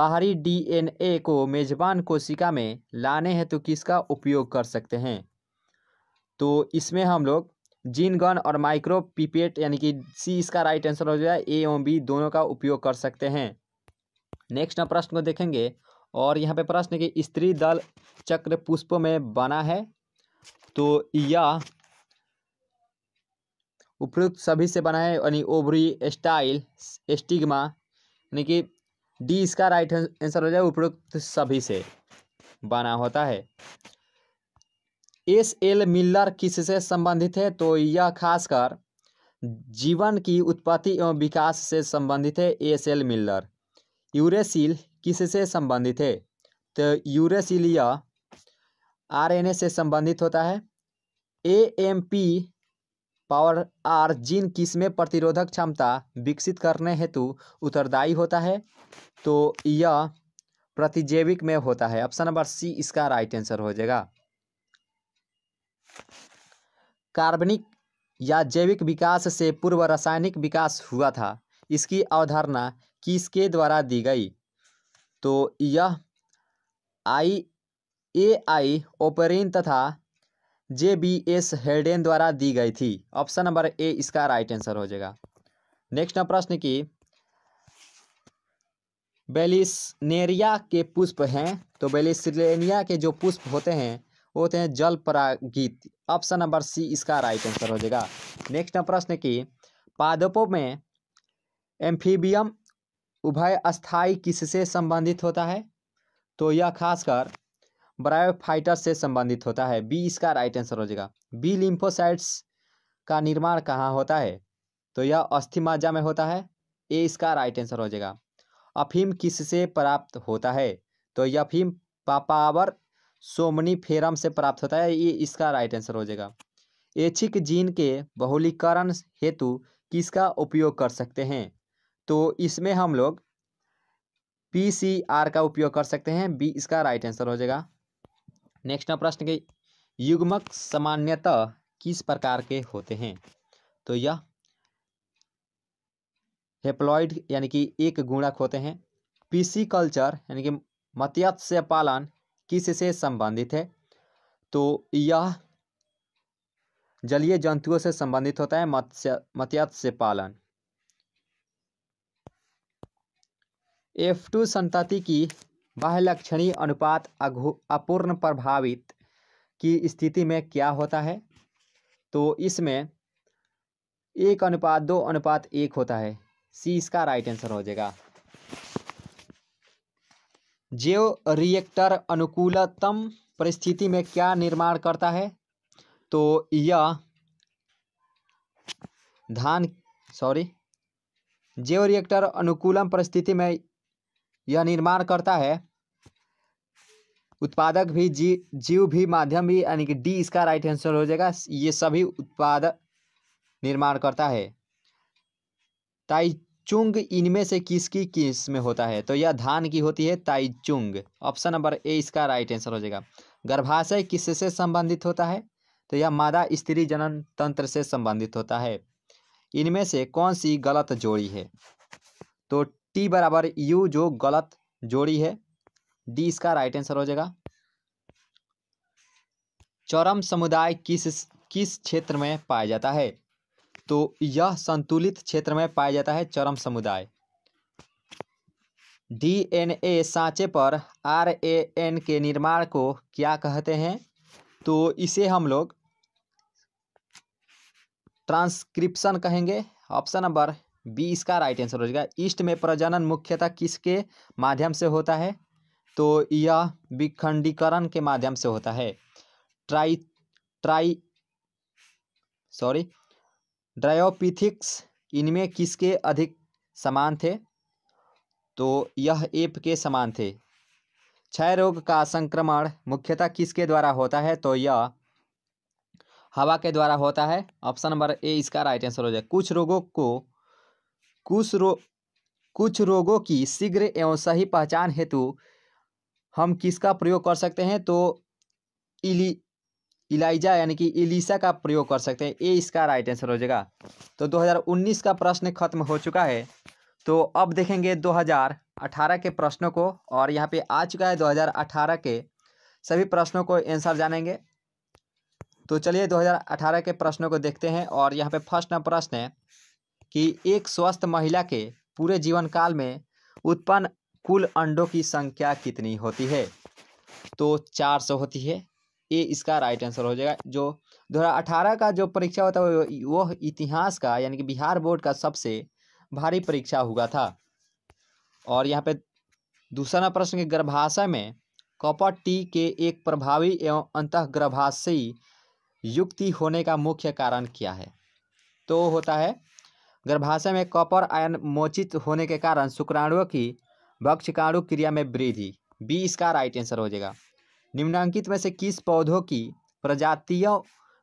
बाहरी डीएनए को मेजबान कोशिका में लाने हैं तो किसका उपयोग कर सकते हैं तो इसमें हम लोग जीन गन और माइक्रो पीपेट यानी कि सी इसका राइट आंसर हो जाएगा ए एवं बी दोनों का उपयोग कर सकते हैं नेक्स्ट हम प्रश्न को देखेंगे और यहाँ पे प्रश्न है कि स्त्री दल चक्र पुष्पों में बना है तो यह उपयुक्त सभी से बना है यानी ओवरी स्टाइल स्टिग्मा यानी कि डी इसका राइट आंसर हो जाए उपयुक्त सभी से बना होता है एस एल मिल्लर किससे संबंधित है तो यह खासकर जीवन की उत्पत्ति एवं विकास से संबंधित है एस एल मिल्लर यूरेसिल किससे संबंधित है तो यूरेसिल यह आरएनए से संबंधित होता है A M P power R gene किसमें प्रतिरोधक क्षमता विकसित करने हेतु उत्तरदायी होता है तो यह प्रतिजैविक में होता है ऑप्शन नंबर सी इसका राइट आंसर हो जाएगा कार्बनिक या जैविक विकास से पूर्व रासायनिक विकास हुआ था इसकी अवधारणा किसके द्वारा दी गई तो यह आई ए आई ओपरिन तथा जे बी एस हेडेन द्वारा दी गई थी ऑप्शन नंबर ए इसका राइट आंसर हो जाएगा नेक्स्ट प्रश्न की बेलिसनेरिया के पुष्प हैं तो बेलिसनेरिया के जो पुष्प होते हैं होते हैं जल परागित ऑप्शन नंबर सी इसका राइट आंसर हो जाएगा नेक्स्ट प्रश्न की पादपों में एम्फीबियम उभय अस्थाई किससे संबंधित होता है तो यह खासकर ब्रायोफाइटर से संबंधित होता है बी इसका राइट आंसर हो जाएगा बी लिम्फोसाइट्स का निर्माण कहाँ होता है तो यह अस्थि मज्जा में होता है ए इसका राइट आंसर हो जाएगा अफीम किससे प्राप्त होता है तो यह अफीम पापावर सोमनीफेरम से प्राप्त होता है ये इसका राइट आंसर हो जाएगा ऐच्छिक जीन के बहुलीकरण हेतु किसका उपयोग कर सकते हैं तो इसमें हम लोग पी सी आर का उपयोग कर सकते हैं बी इसका राइट आंसर हो जाएगा नेक्स्ट प्रश्न के युग्मक सामान्यतः किस प्रकार के होते हैं तो यह हेप्लॉइड यानी कि एक गुणक होते हैं पीसी कल्चर यानी कि मत्स्य पालन किस से संबंधित है तो यह जलीय जंतुओं से संबंधित होता है मत्स्य मत्स्य पालन एफ टू संतति की बाह्य लक्षणी अनुपात अपूर्ण प्रभावित की स्थिति में क्या होता है तो इसमें एक अनुपात दो अनुपात एक होता है सी इसका राइट आंसर हो जाएगा जैव रिएक्टर अनुकूलतम परिस्थिति में क्या निर्माण करता है तो यह धान सॉरी जैव रिएक्टर अनुकूलम परिस्थिति में यह निर्माण करता है उत्पादक भी जी जीव भी माध्यम भी यानी कि डी इसका राइट आंसर हो जाएगा ये सभी उत्पाद निर्माण करता है ताई चुंग इनमें से किसकी किस में होता है तो यह धान की होती है ताई चुंग ऑप्शन नंबर ए इसका राइट आंसर हो जाएगा गर्भाशय किससे संबंधित होता है तो यह मादा स्त्री जनन तंत्र से संबंधित होता है इनमें से कौन सी गलत जोड़ी है तो टी बराबर यू जो गलत जोड़ी है डी इसका राइट आंसर हो जाएगा चौरम समुदाय किस किस क्षेत्र में पाया जाता है तो यह संतुलित क्षेत्र में पाया जाता है चरम समुदाय डीएनए सांचे पर आरएएन के निर्माण को क्या कहते हैं तो इसे हम लोग ट्रांसक्रिप्शन कहेंगे ऑप्शन नंबर बी इसका राइट आंसर हो जाएगा ईस्ट में प्रजनन मुख्यतः किसके माध्यम से होता है तो यह विखंडीकरण के माध्यम से होता है ट्राई ट्राई सॉरी ड्रायोपिथिक्स इनमें किसके अधिक समान थे तो यह एप के समान थे क्षय रोग का संक्रमण मुख्यतः किसके द्वारा होता है तो यह हवा के द्वारा होता है ऑप्शन नंबर ए इसका राइट आंसर हो जाए कुछ रोगों को कुछ रो कुछ रोगों की शीघ्र एवं सही पहचान हेतु हम किसका प्रयोग कर सकते हैं तो इली इलाइजा यानी कि इलिसा का प्रयोग कर सकते हैं ये इसका राइट आंसर हो जाएगा तो 2019 का प्रश्न खत्म हो चुका है तो अब देखेंगे 2018 के प्रश्नों को और यहाँ पे आ चुका है 2018 के सभी प्रश्नों को आंसर जानेंगे तो चलिए 2018 के प्रश्नों को देखते हैं और यहाँ पे फर्स्ट नंबर प्रश्न है कि एक स्वस्थ महिला के पूरे जीवन काल में उत्पन्न कुल अंडों की संख्या कितनी होती है तो चार सौ होती है ए इसका राइट आंसर हो जाएगा जो दो अठारह का जो परीक्षा होता है वह इतिहास का यानी कि बिहार बोर्ड का सबसे भारी परीक्षा हुआ था और यहाँ पे दूसरा प्रश्न गर्भाशय में कॉपर टी के एक प्रभावी एवं अंत गर्भाशयी युक्ति होने का मुख्य कारण क्या है तो होता है गर्भाशय में कॉपर आयन मोचित होने के कारण शुक्राणुओं की भक्षकाणु क्रिया में वृद्धि बी इसका राइट आंसर हो जाएगा निम्नांकित में से किस पौधों की प्रजातियों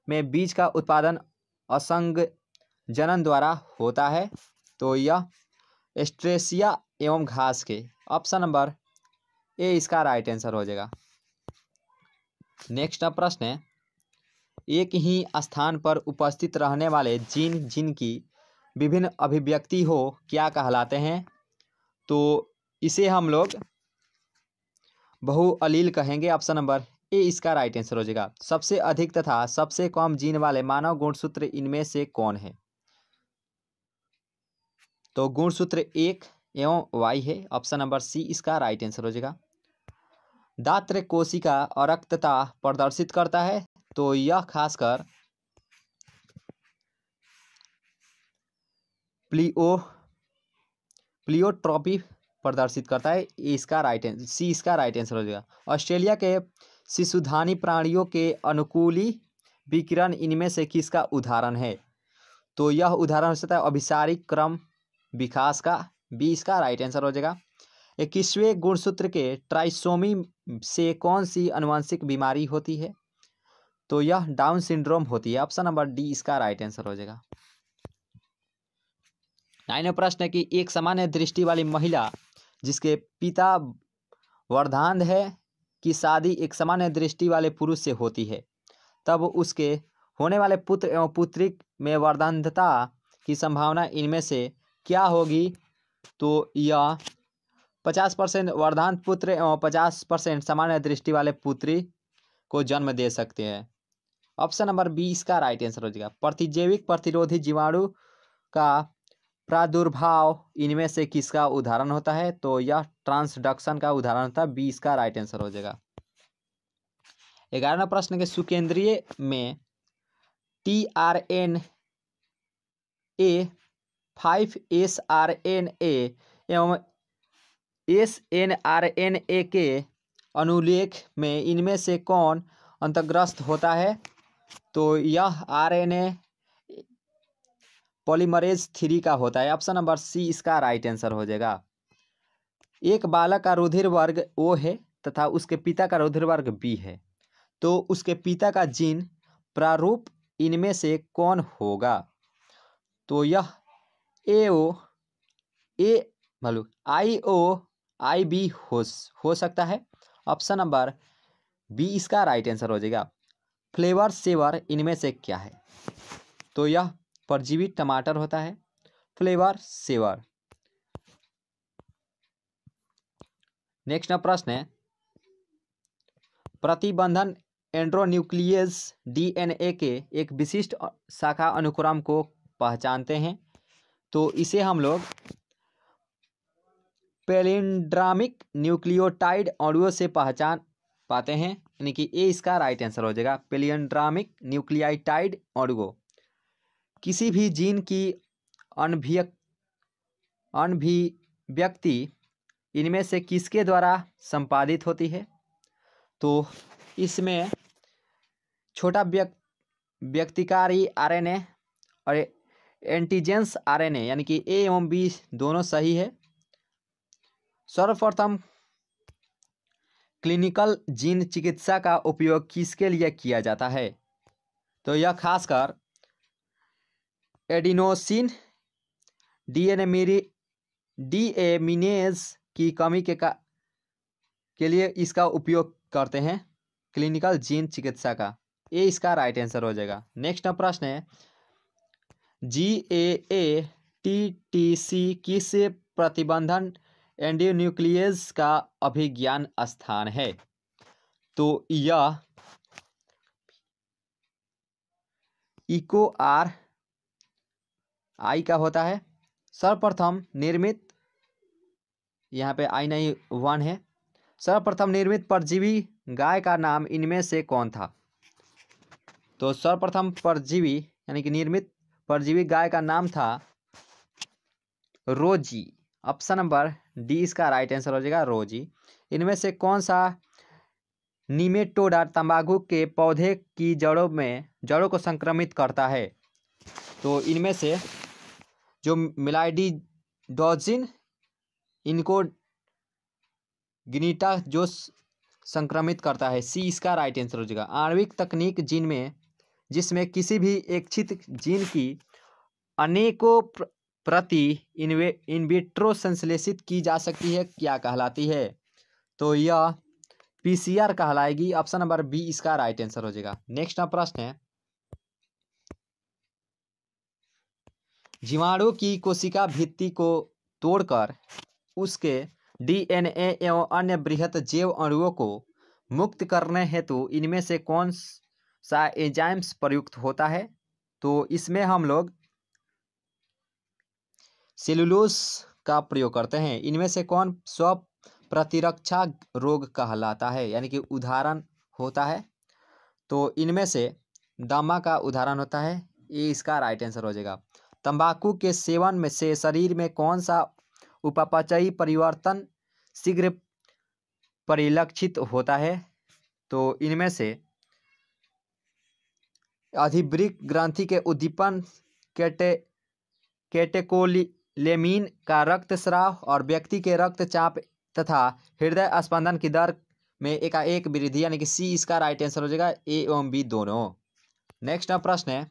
में बीज का उत्पादन असंग जनन द्वारा होता है तो यह एस्ट्रेसिया एवं घास के ऑप्शन नंबर ए इसका राइट आंसर हो जाएगा नेक्स्ट प्रश्न है एक ही स्थान पर उपस्थित रहने वाले जीन जिनकी विभिन्न अभिव्यक्ति हो क्या कहलाते हैं तो इसे हम लोग बहु अलील कहेंगे ऑप्शन नंबर ए इसका राइट आंसर हो जाएगा सबसे अधिक तथा सबसे कम जीन वाले मानव गुणसूत्र इनमें से कौन है तो गुणसूत्र एक एवं वाई है ऑप्शन नंबर सी इसका राइट आंसर हो जाएगा दात्र कोशिका अरक्तता प्रदर्शित करता है तो यह खासकर प्लियो प्लियोट्रॉपी प्रदर्शित करता है इसका राइट आंसर सी इसका राइट आंसर हो जाएगा ऑस्ट्रेलिया के शिशुधानी प्राणियों के अनुकूली विकिरण इनमें से किसका उदाहरण है तो यह उदाहरण हो सकता है अभिसारिक क्रम विकास का बी इसका राइट आंसर हो जाएगा इक्कीसवें गुणसूत्र के ट्राइसोमी से कौन सी अनुवांशिक बीमारी होती है तो यह डाउन सिंड्रोम होती है ऑप्शन नंबर डी इसका राइट आंसर हो जाएगा नाइनवा प्रश्न है कि एक सामान्य दृष्टि वाली महिला जिसके पिता वरदांध है कि शादी एक सामान्य दृष्टि वाले पुरुष से होती है तब उसके होने वाले पुत्र एवं पुत्री में वरदांधता की संभावना इनमें से क्या होगी तो यह पचास परसेंट वर्धांत पुत्र एवं पचास परसेंट सामान्य दृष्टि वाले पुत्री को जन्म दे सकते हैं ऑप्शन नंबर बी इसका राइट आंसर हो जाएगा प्रतिजैविक प्रतिरोधी जीवाणु का प्रादुर्भाव इनमें से किसका उदाहरण होता है तो यह ट्रांसडक्शन का उदाहरण होता है बी इसका राइट आंसर हो जाएगा ग्यारहवा प्रश्न के सुकेंद्रीय में T R N A five S R N A एवं S N R N A के अनुलेख में इनमें से कौन अंतग्रस्त होता है तो यह R N A polymerase three का होता है ऑप्शन नंबर सी इसका राइट आंसर हो जाएगा एक बालक का रुधिर वर्ग ओ है तथा उसके पिता का रुधिर वर्ग बी है तो उसके पिता का जीन प्रारूप इनमें से कौन होगा तो यह ए ओ ए मालूम आई ओ आई बी हो हो सकता है ऑप्शन नंबर बी इसका राइट आंसर हो जाएगा फ्लेवर सेवर इनमें से क्या है तो यह परजीवी टमाटर होता है फ्लेवर सेवर नेक्स्ट प्रश्न है प्रतिबंधन एंड्रोन्यूक्लियस डीएनए के एक विशिष्ट शाखा अनुक्रम को पहचानते हैं तो इसे हम लोग पेलिंड्रामिक न्यूक्लियोटाइड ऑडियो से पहचान पाते हैं यानी कि ए इसका राइट आंसर हो जाएगा पेलियड्रामिक न्यूक्लियाटाइड ऑडियो किसी भी जीन की अनभिव्यक्ति इनमें से किसके द्वारा संपादित होती है तो इसमें छोटा व्यक् व्यक्तिकारी आरएनए और एंटीजेंस आरएनए यानी कि ए एवं बी दोनों सही है सर्वप्रथम क्लिनिकल जीन चिकित्सा का उपयोग किसके लिए किया जाता है तो यह खासकर एडिनोसिन डीएनएमिरी डीएमिनेज की कमी के का के लिए इसका उपयोग करते हैं क्लिनिकल जीन चिकित्सा का ये इसका राइट आंसर हो जाएगा नेक्स्ट प्रश्न है जी ए ए टी टी सी किस प्रतिबंधन एंडियोन्यूक्लियस का अभिज्ञान स्थान है तो यह इको आर आई का होता है सर्वप्रथम निर्मित यहाँ पे आई नहीं वन है सर्वप्रथम निर्मित परजीवी गाय का नाम इनमें से कौन था तो सर्वप्रथम परजीवी यानी कि निर्मित परजीवी गाय का नाम था रोजी ऑप्शन नंबर डी इसका राइट आंसर हो जाएगा रोजी इनमें से कौन सा निमेटोडा तंबाकू के पौधे की जड़ों में जड़ों को संक्रमित करता है तो इनमें से जो मिलाइडी डॉजिन इनको गिनीटा जो संक्रमित करता है सी इसका राइट आंसर हो जाएगा आणविक तकनीक जीन में जिसमें किसी भी इच्छित जीन की अनेकों प्रति इनवे इनविट्रो संश्लेषित की जा सकती है क्या कहलाती है तो यह पीसीआर कहलाएगी ऑप्शन नंबर बी इसका राइट आंसर हो जाएगा नेक्स्ट प्रश्न है जीवाणु की कोशिका भित्ति को तोड़कर उसके डीएनए एवं अन्य बृहत जैव अणुओं को मुक्त करने हेतु इनमें से कौन सा एंजाइम्स प्रयुक्त होता है तो इसमें हम लोग सेलुलोस का प्रयोग करते हैं इनमें से कौन स्व प्रतिरक्षा रोग कहलाता है यानी कि उदाहरण होता है तो इनमें से दमा का उदाहरण होता है ये इसका राइट आंसर हो जाएगा तंबाकू के सेवन में से शरीर में कौन सा उपापचयी परिवर्तन शीघ्र परिलक्षित होता है तो इनमें से अधिवृक ग्रंथि के उद्दीपन केटे केटेकोलेमीन का रक्तस्राव और व्यक्ति के रक्तचाप तथा हृदय स्पंदन की दर में एकाएक वृद्धि यानी कि सी इसका राइट आंसर हो जाएगा ए एवं बी दोनों नेक्स्ट प्रश्न है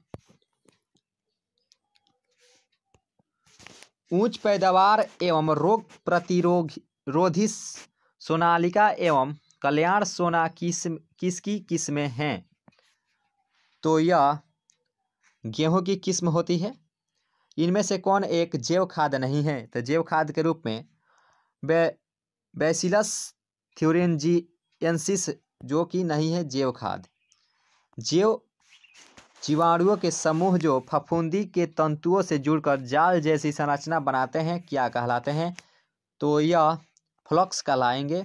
उच्च पैदावार एवं रोग रोधी सोनालिका एवं कल्याण सोना किस किसकी किस्में हैं तो यह गेहूं की किस्म होती है इनमें से कौन एक जैव खाद नहीं है तो जैव खाद के रूप में बे बेसिलस एनसिस जो कि नहीं है जैव खाद जैव जीवाणुओं के समूह जो फफूंदी के तंतुओं से जुड़कर जाल जैसी संरचना बनाते हैं क्या कहलाते हैं तो यह फ्लक्स कहलाएंगे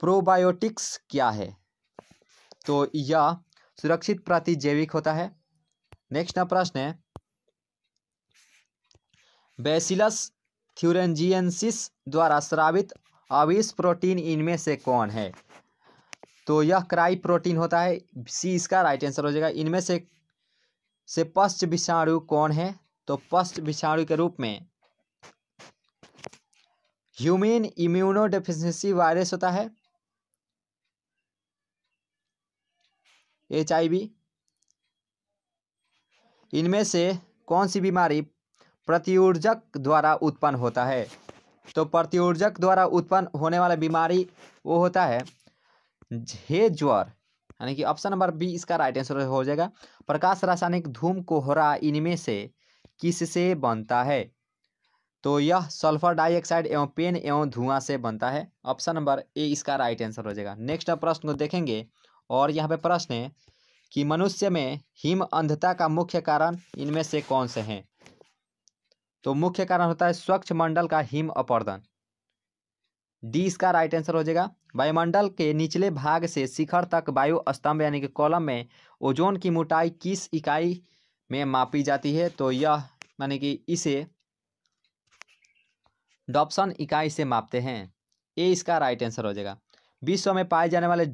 प्रोबायोटिक्स क्या है तो यह सुरक्षित प्रतिजैविक होता है नेक्स्ट प्रश्न है बेसिलस थ्यूरेंजियंसिस द्वारा स्रावित अविस प्रोटीन इनमें से कौन है तो यह क्राई प्रोटीन होता है सी इसका राइट आंसर हो जाएगा इनमें से से पश्च विषाणु कौन है तो पश्च विषाणु के रूप में ह्यूमेन इम्यूनो वायरस होता है एच इनमें से कौन सी बीमारी प्रतिऊर्जक द्वारा उत्पन्न होता है तो प्रतिऊर्जक द्वारा उत्पन्न होने वाला बीमारी वो होता है झे ज्वर यानी कि ऑप्शन नंबर बी इसका राइट आंसर हो जाएगा प्रकाश रासायनिक धूम कोहरा इनमें से किससे बनता है तो यह सल्फर डाइऑक्साइड एवं पेन एवं धुआं से बनता है ऑप्शन नंबर ए इसका राइट आंसर हो जाएगा नेक्स्ट प्रश्न को देखेंगे और यहाँ पे प्रश्न है कि मनुष्य में हिम अंधता का मुख्य कारण इनमें से कौन से हैं तो मुख्य कारण होता है स्वच्छ मंडल का हिम अपर्दन डी इसका राइट आंसर हो जाएगा वायुमंडल के निचले भाग से शिखर तक वायु स्तंभ यानी कि कॉलम में ओजोन की मोटाई किस इकाई में मापी जाती है तो यह यानी कि इसे डॉप्सन इकाई से मापते हैं ए इसका राइट आंसर हो जाएगा विश्व में पाए जाने वाले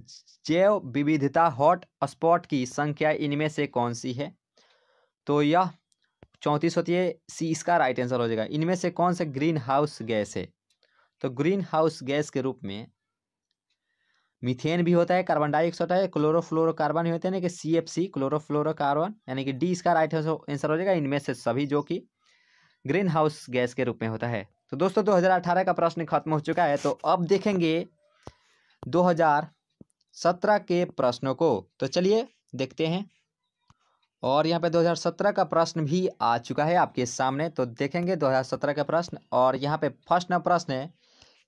जैव विविधता हॉट स्पॉट की संख्या इनमें से कौन सी है तो यह चौंतीस होती है सी इसका राइट आंसर हो जाएगा इनमें से कौन सा ग्रीन हाउस गैस है तो ग्रीन हाउस गैस के रूप में मिथेन भी होता है कार्बन डाइऑक्साइड है क्लोरोफ्लोरोकार्बन भी होते हैं यानी कि सी एफ सी क्लोरोफ्लोरोकार्बन यानी कि डी इसका राइट आंसर हो जाएगा इनमें से सभी जो कि ग्रीन हाउस गैस के रूप में होता है तो दोस्तों 2018 का प्रश्न खत्म हो चुका है तो अब देखेंगे 2017 के प्रश्नों को तो चलिए देखते हैं और यहाँ पे 2017 का प्रश्न भी आ चुका है आपके सामने तो देखेंगे 2017 का प्रश्न और यहाँ पे फर्स्ट प्रश्न है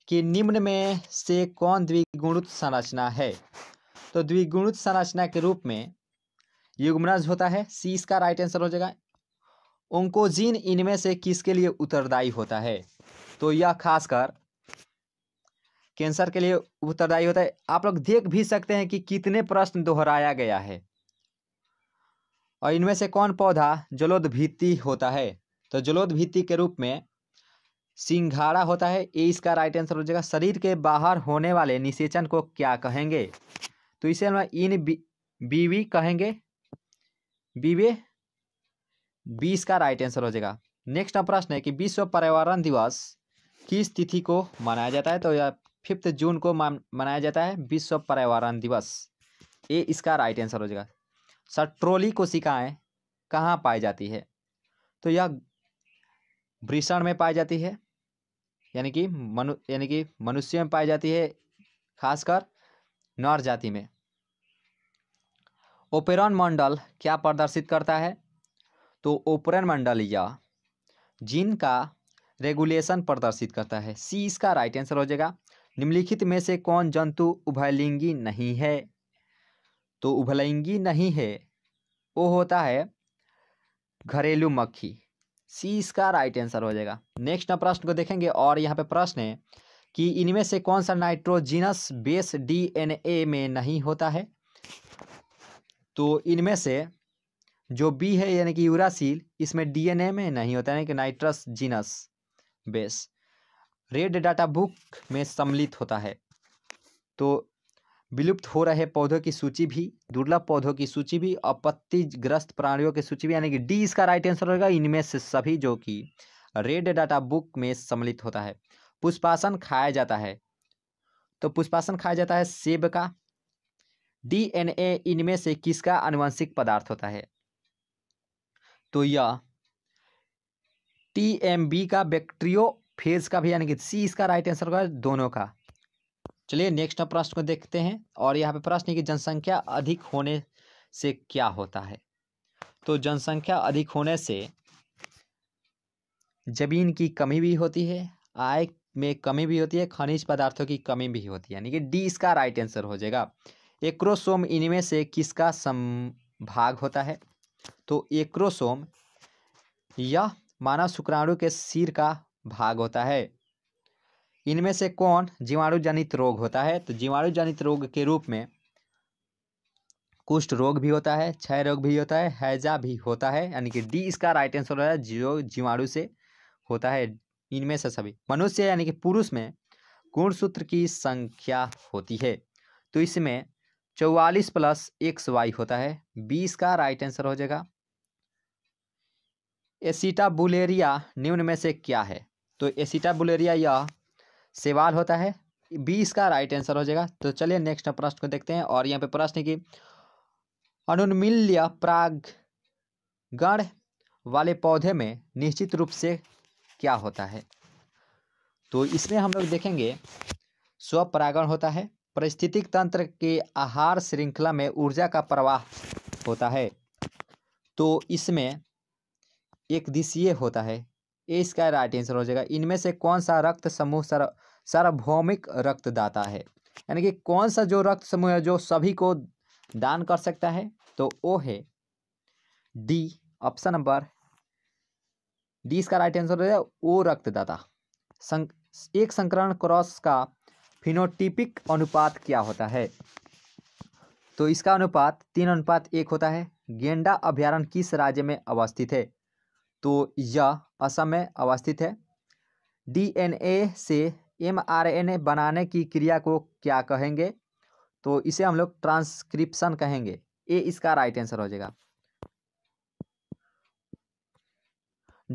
कि निम्न में से कौन द्विगुणित संरचना है तो द्विगुणित संरचना के रूप में युग्मराज होता है सी इसका राइट आंसर हो जाएगा ओंकोजीन इनमें से किसके लिए उत्तरदायी होता है तो यह खासकर कैंसर के लिए उत्तरदायी होता है आप लोग देख भी सकते हैं कि कितने प्रश्न दोहराया गया है और इनमें से कौन पौधा जलोद भित्ति होता है तो जलोद भित्ति के रूप में सिंघाड़ा होता है ये इसका राइट आंसर हो जाएगा शरीर के बाहर होने वाले निषेचन को क्या कहेंगे तो इसे हम इन बीवी कहेंगे बीवे बीस का राइट आंसर हो जाएगा नेक्स्ट प्रश्न है कि विश्व पर्यावरण दिवस किस तिथि को मनाया जाता है तो यह फिफ्थ जून को मनाया जाता है विश्व पर्यावरण दिवस ये इसका राइट आंसर हो जाएगा सर ट्रोली कोशिकाएँ कहाँ पाई जाती है तो यह भ्रीषण में पाई जाती है यानी कि मनु यानी कि मनुष्य में पाई जाती है खासकर नर जाति में ओपेरन मंडल क्या प्रदर्शित करता है तो ओपरन मंडल या जीन का रेगुलेशन प्रदर्शित करता है सी इसका राइट आंसर हो जाएगा निम्नलिखित में से कौन जंतु उभयलिंगी नहीं है तो उभयलिंगी नहीं है वो होता है घरेलू मक्खी सी इसका राइट आंसर हो जाएगा नेक्स्ट प्रश्न को देखेंगे और यहाँ पे प्रश्न है कि इनमें से कौन सा नाइट्रोजिनस बेस डीएनए में नहीं होता है तो इनमें से जो बी है यानी कि यूरासील इसमें डीएनए में नहीं होता यानी कि नाइट्रस जीनस बेस रेड डाटा बुक में सम्मिलित होता है तो विलुप्त हो रहे पौधों की सूची भी दुर्लभ पौधों की सूची भी आपत्तिग्रस्त प्राणियों की सूची भी यानी कि डी इसका राइट आंसर होगा इनमें से सभी जो कि रेड डाटा बुक में सम्मिलित होता है पुष्पासन खाया जाता है तो पुष्पासन खाया जाता है सेब का डीएनए इनमें से किसका अनुवंशिक पदार्थ होता है तो यह टीएमबी का बैक्टीरियो फेज का भी यानी कि सी इसका राइट आंसर होगा दोनों का चलिए नेक्स्ट प्रश्न को देखते हैं और यहाँ पे प्रश्न है कि जनसंख्या अधिक होने से क्या होता है तो जनसंख्या अधिक होने से जमीन की कमी भी होती है आय में कमी भी होती है खनिज पदार्थों की कमी भी होती है यानी कि डी इसका राइट आंसर हो जाएगा एक्रोसोम इनमें से किसका संभाग होता है तो एक्रोसोम यह मानव शुक्राणु के सिर का भाग होता है इनमें से कौन जीवाणु जनित रोग होता है तो जीवाणु जनित रोग के रूप में कुष्ठ रोग भी होता है क्षय रोग भी होता है हैजा भी होता है यानी कि डी इसका राइट आंसर रहा है जो जीवाणु से होता है इनमें से सभी मनुष्य यानी कि पुरुष में गुणसूत्र की संख्या होती है तो इसमें चौवालीस प्लस एक्स वाई होता है बीस का राइट आंसर हो जाएगा एसिटा बुलेरिया निम्न में से क्या है तो एसिटा बुलेरिया यह सेवाल होता है बी इसका राइट आंसर हो जाएगा तो चलिए नेक्स्ट प्रश्न को देखते हैं और यहाँ पे प्रश्न की अनुन्मिल्य प्राग गण वाले पौधे में निश्चित रूप से क्या होता है तो इसमें हम लोग देखेंगे स्वपरागण होता है परिस्थितिक तंत्र के आहार श्रृंखला में ऊर्जा का प्रवाह होता है तो इसमें एक दिशीय होता है ए इसका राइट आंसर हो जाएगा इनमें से कौन सा रक्त समूह सर सार्वभौमिक रक्तदाता है यानी कि कौन सा जो रक्त समूह है जो सभी को दान कर सकता है तो वो है डी ऑप्शन नंबर डी इसका राइट आंसर हो जाएगा ओ रक्तदाता संक, एक संक्रमण क्रॉस का फिनोटिपिक अनुपात क्या होता है तो इसका अनुपात तीन अनुपात एक होता है गेंडा अभ्यारण किस राज्य में अवस्थित है तो यह असम में अवस्थित है डीएनए से एमआरएनए बनाने की क्रिया को क्या कहेंगे तो इसे हम लोग ट्रांसक्रिप्शन कहेंगे ए इसका राइट आंसर हो जाएगा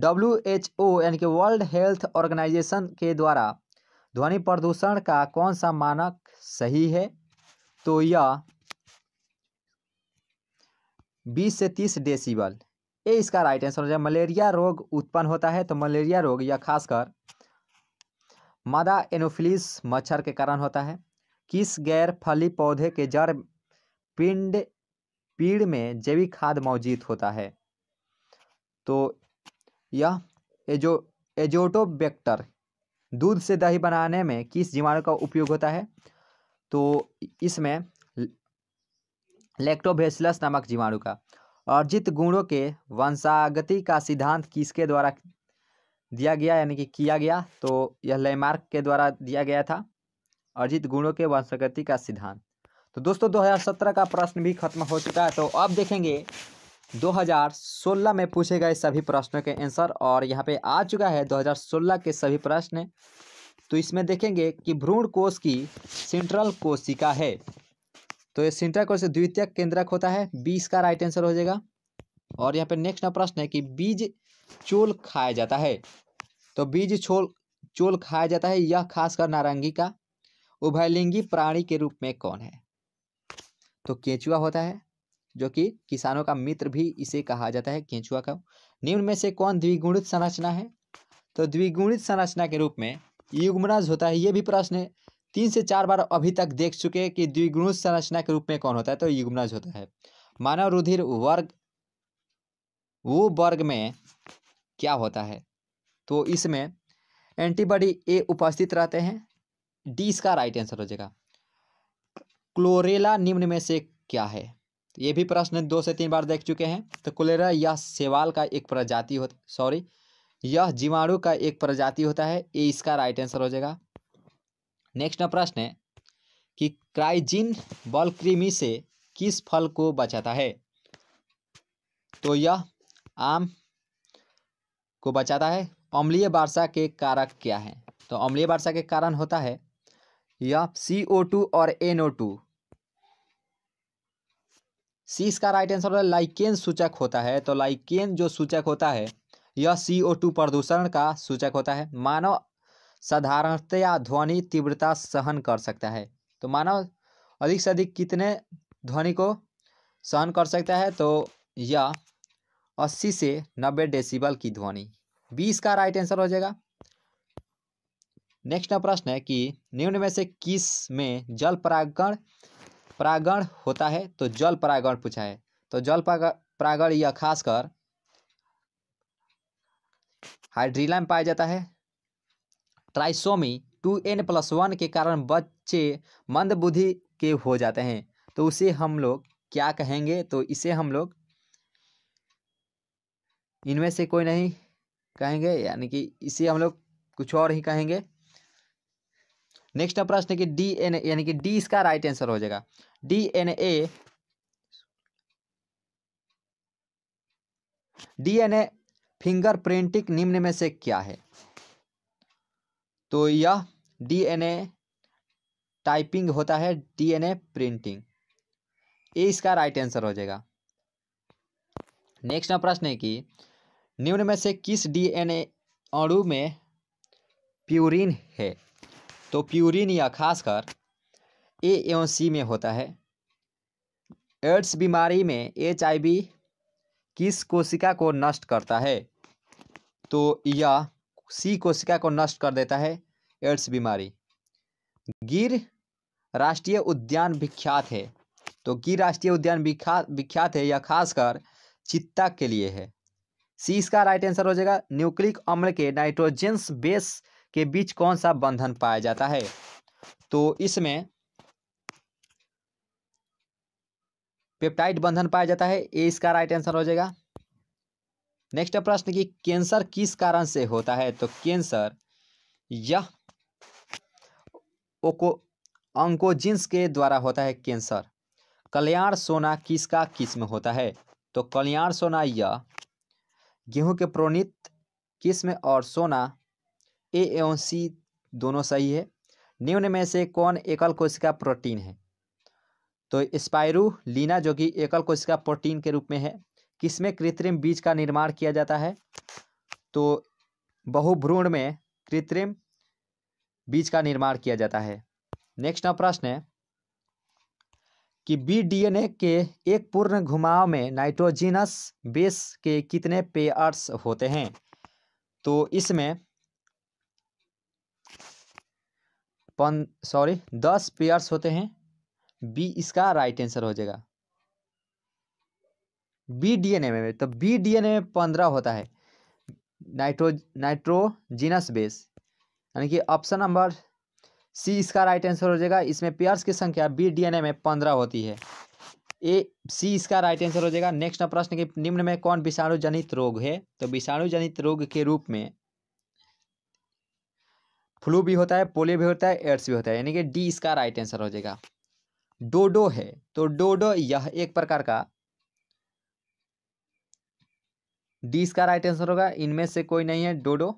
डब्ल्यू एच ओ यानी कि वर्ल्ड हेल्थ ऑर्गेनाइजेशन के द्वारा ध्वनि प्रदूषण का कौन सा मानक सही है तो यह 20 से 30 डेसिबल ए इसका राइट आंसर हो जाएगा मलेरिया रोग उत्पन्न होता है तो मलेरिया रोग या खासकर मादा एनोफिलिस मच्छर के कारण होता है किस गैर फली पौधे के जड़ पिंड पीड़ में जैविक खाद मौजूद होता है तो यह एजो एजोटोबैक्टर दूध से दही बनाने में किस जीवाणु का उपयोग होता है तो इसमें लेक्टोबेसिलस नामक जीवाणु का अर्जित गुणों के वंशागति का सिद्धांत किसके द्वारा दिया गया यानी कि किया गया तो यह लैमार्क के द्वारा दिया गया था अर्जित गुणों के वंशागति का सिद्धांत तो दोस्तों 2017 का प्रश्न भी खत्म हो चुका है तो अब देखेंगे 2016 में पूछे गए सभी प्रश्नों के आंसर और यहाँ पे आ चुका है 2016 के सभी प्रश्न तो इसमें देखेंगे कि भ्रूण कोष की सेंट्रल कोशिका है तो ये सिंट्रा से द्वितीय केंद्रक होता है बी इसका राइट आंसर हो जाएगा और यहाँ पे नेक्स्ट प्रश्न है कि बीज चोल खाया जाता है तो बीज छोल चोल खाया जाता है यह खासकर नारंगी का उभयलिंगी प्राणी के रूप में कौन है तो केंचुआ होता है जो कि किसानों का मित्र भी इसे कहा जाता है केंचुआ का निम्न में से कौन द्विगुणित संरचना है तो द्विगुणित संरचना के रूप में युग्मराज होता है ये भी प्रश्न तीन से चार बार अभी तक देख चुके हैं कि द्विगुण संरचना के रूप में कौन होता है तो युग्मनज होता है मानव रुधिर वर्ग वो वर्ग में क्या होता है तो इसमें एंटीबॉडी ए उपस्थित रहते हैं डी इसका राइट आंसर हो जाएगा क्लोरेला निम्न में से क्या है ये भी प्रश्न दो से तीन बार देख चुके हैं तो क्लोरेला यह सेवाल का एक प्रजाति हो सॉरी यह जीवाणु का एक प्रजाति होता है ए इसका राइट आंसर हो जाएगा नेक्स्ट प्रश्न है कि क्राइजिन बलकृमि से किस फल को बचाता है तो यह आम को बचाता है अम्लीय वर्षा के कारक क्या है तो अम्लीय वर्षा के कारण होता है यह सी ओ टू और एन ओ टू सी इसका राइट आंसर होता है लाइकेन सूचक होता है तो लाइकेन जो सूचक होता है यह सी ओ टू प्रदूषण का सूचक होता है मानव साधारणतया ध्वनि तीव्रता सहन कर सकता है तो मानव अधिक से अधिक कितने ध्वनि को सहन कर सकता है तो यह अस्सी से नब्बे डेसिबल की ध्वनि बीस का राइट आंसर हो जाएगा नेक्स्ट प्रश्न है कि निम्न में से किस में जल परागण परागण होता है तो जल परागण पूछा है तो जल परागण यह खासकर हाइड्रीला में पाया जाता है trisomy two N plus one के कारण बच्चे मंदबुद्धि के हो जाते हैं तो उसे हम लोग क्या कहेंगे तो इसे हम लोग इनमें से कोई नहीं कहेंगे यानी कि इसे हम लोग कुछ और ही कहेंगे नेक्स्ट प्रश्न कि डी एन ए यानी कि डी इसका राइट आंसर हो जाएगा D N A D N A fingerprinting निम्न में से क्या है तो यह डीएनए टाइपिंग होता है डीएनए प्रिंटिंग ये इसका राइट आंसर हो जाएगा नेक्स्ट प्रश्न है कि निम्न में से किस डीएनए अणु में प्यूरिन है तो प्यूरिन यह खासकर ए एवं सी में होता है एड्स बीमारी में एच किस कोशिका को नष्ट करता है तो यह सी कोशिका को नष्ट कर देता है एड्स बीमारी गिर राष्ट्रीय उद्यान विख्यात है तो गिर राष्ट्रीय उद्यान विख्यात विख्यात है यह खासकर चित्ता के लिए है सी इसका राइट आंसर हो जाएगा न्यूक्लिक अम्ल के नाइट्रोजन बेस के बीच कौन सा बंधन पाया जाता है तो इसमें पेप्टाइड बंधन पाया जाता है ए इसका राइट आंसर हो जाएगा नेक्स्ट प्रश्न कि कैंसर किस कारण से होता है तो कैंसर यह ओको अंकोजिन्स के द्वारा होता है कैंसर कल्याण सोना किसका किस्म होता है तो कल्याण सोना यह गेहूं के प्रोनित किस्म और सोना ए एवं सी दोनों सही है निम्न में से कौन एकल कोशिका प्रोटीन है तो स्पायरू लीना जो कि एकल कोशिका प्रोटीन के रूप में है किसमें कृत्रिम बीज का निर्माण किया जाता है तो बहुभ्रूण में कृत्रिम बीज का निर्माण किया जाता है नेक्स्ट ना प्रश्न है कि बी डीएनए के एक पूर्ण घुमाव में नाइट्रोजिनस बेस के कितने पेयर्स होते हैं तो इसमें सॉरी दस पेयर्स होते हैं बी इसका राइट आंसर हो जाएगा बी डी एन ए में तो बी डी एन ए में पंद्रह होता है नाइट्रो नाइट्रोजिनस बेस यानी कि ऑप्शन नंबर सी इसका राइट आंसर हो जाएगा इसमें पेयर्स की संख्या बी डी एन ए में पंद्रह होती है ए सी इसका राइट आंसर हो जाएगा नेक्स्ट प्रश्न के निम्न में कौन विषाणु जनित रोग है तो विषाणु जनित रोग के रूप में फ्लू भी होता है पोलियो भी होता है एड्स भी होता है यानी कि डी इसका राइट आंसर हो जाएगा डोडो है तो डोडो यह एक प्रकार का डी इसका राइट आंसर होगा इनमें से कोई नहीं है डोडो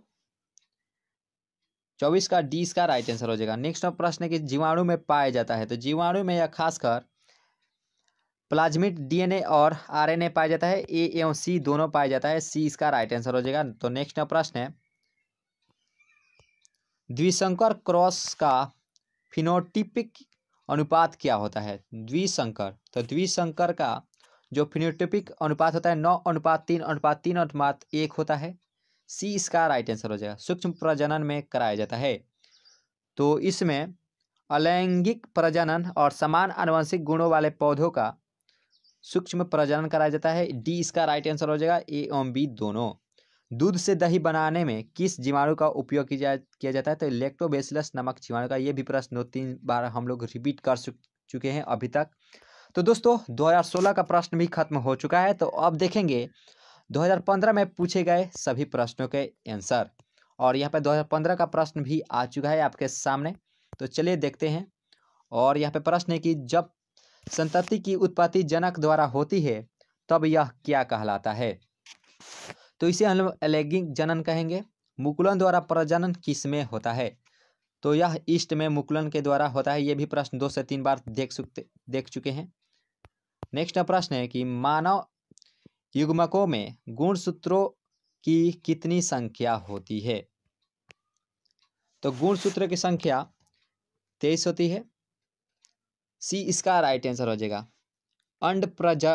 चौबीस का डी इसका राइट आंसर हो जाएगा नेक्स्ट प्रश्न है कि जीवाणु में पाया जाता है तो जीवाणु में या खासकर प्लाज्मिट डीएनए और आरएनए पाया जाता है ए एवं सी दोनों पाया जाता है सी इसका राइट आंसर हो जाएगा तो नेक्स्ट प्रश्न है द्विशंकर क्रॉस का फिनोटिपिक अनुपात क्या होता है द्विशंकर तो द्विशंकर का जो फिनोटिपिक अनुपात होता है नौ अनुपात तीन अनुपात तीन अनुपात एक होता है सी इसका राइट आंसर हो जाएगा सूक्ष्म प्रजनन में कराया जाता है तो इसमें अलैंगिक प्रजनन और समान आनुवंशिक गुणों वाले पौधों का सूक्ष्म प्रजनन कराया जाता है डी इसका राइट आंसर हो जाएगा ए एवं बी दोनों दूध से दही बनाने में किस जीवाणु का उपयोग किया किया जाता है तो लेक्टोबेसिलस नमक जीवाणु का ये भी प्रश्न दो तीन बार हम लोग रिपीट कर चुके हैं अभी तक तो दोस्तों 2016 का प्रश्न भी खत्म हो चुका है तो अब देखेंगे 2015 में पूछे गए सभी प्रश्नों के आंसर और यहाँ पे 2015 का प्रश्न भी आ चुका है आपके सामने तो चलिए देखते हैं और यहाँ पे प्रश्न है कि जब संतति की उत्पत्ति जनक द्वारा होती है तब यह क्या कहलाता है तो इसे हम अलैंगिक जनन कहेंगे मुकुलन द्वारा प्रजनन किस में होता है तो यह ईस्ट में मुकुलन के द्वारा होता है ये भी प्रश्न दो से तीन बार देख सकते देख चुके हैं नेक्स्ट प्रश्न है कि मानव युग्मकों में गुणसूत्रों की कितनी संख्या होती है तो गुणसूत्र की संख्या तेईस होती है सी इसका राइट आंसर हो जाएगा अंड प्रज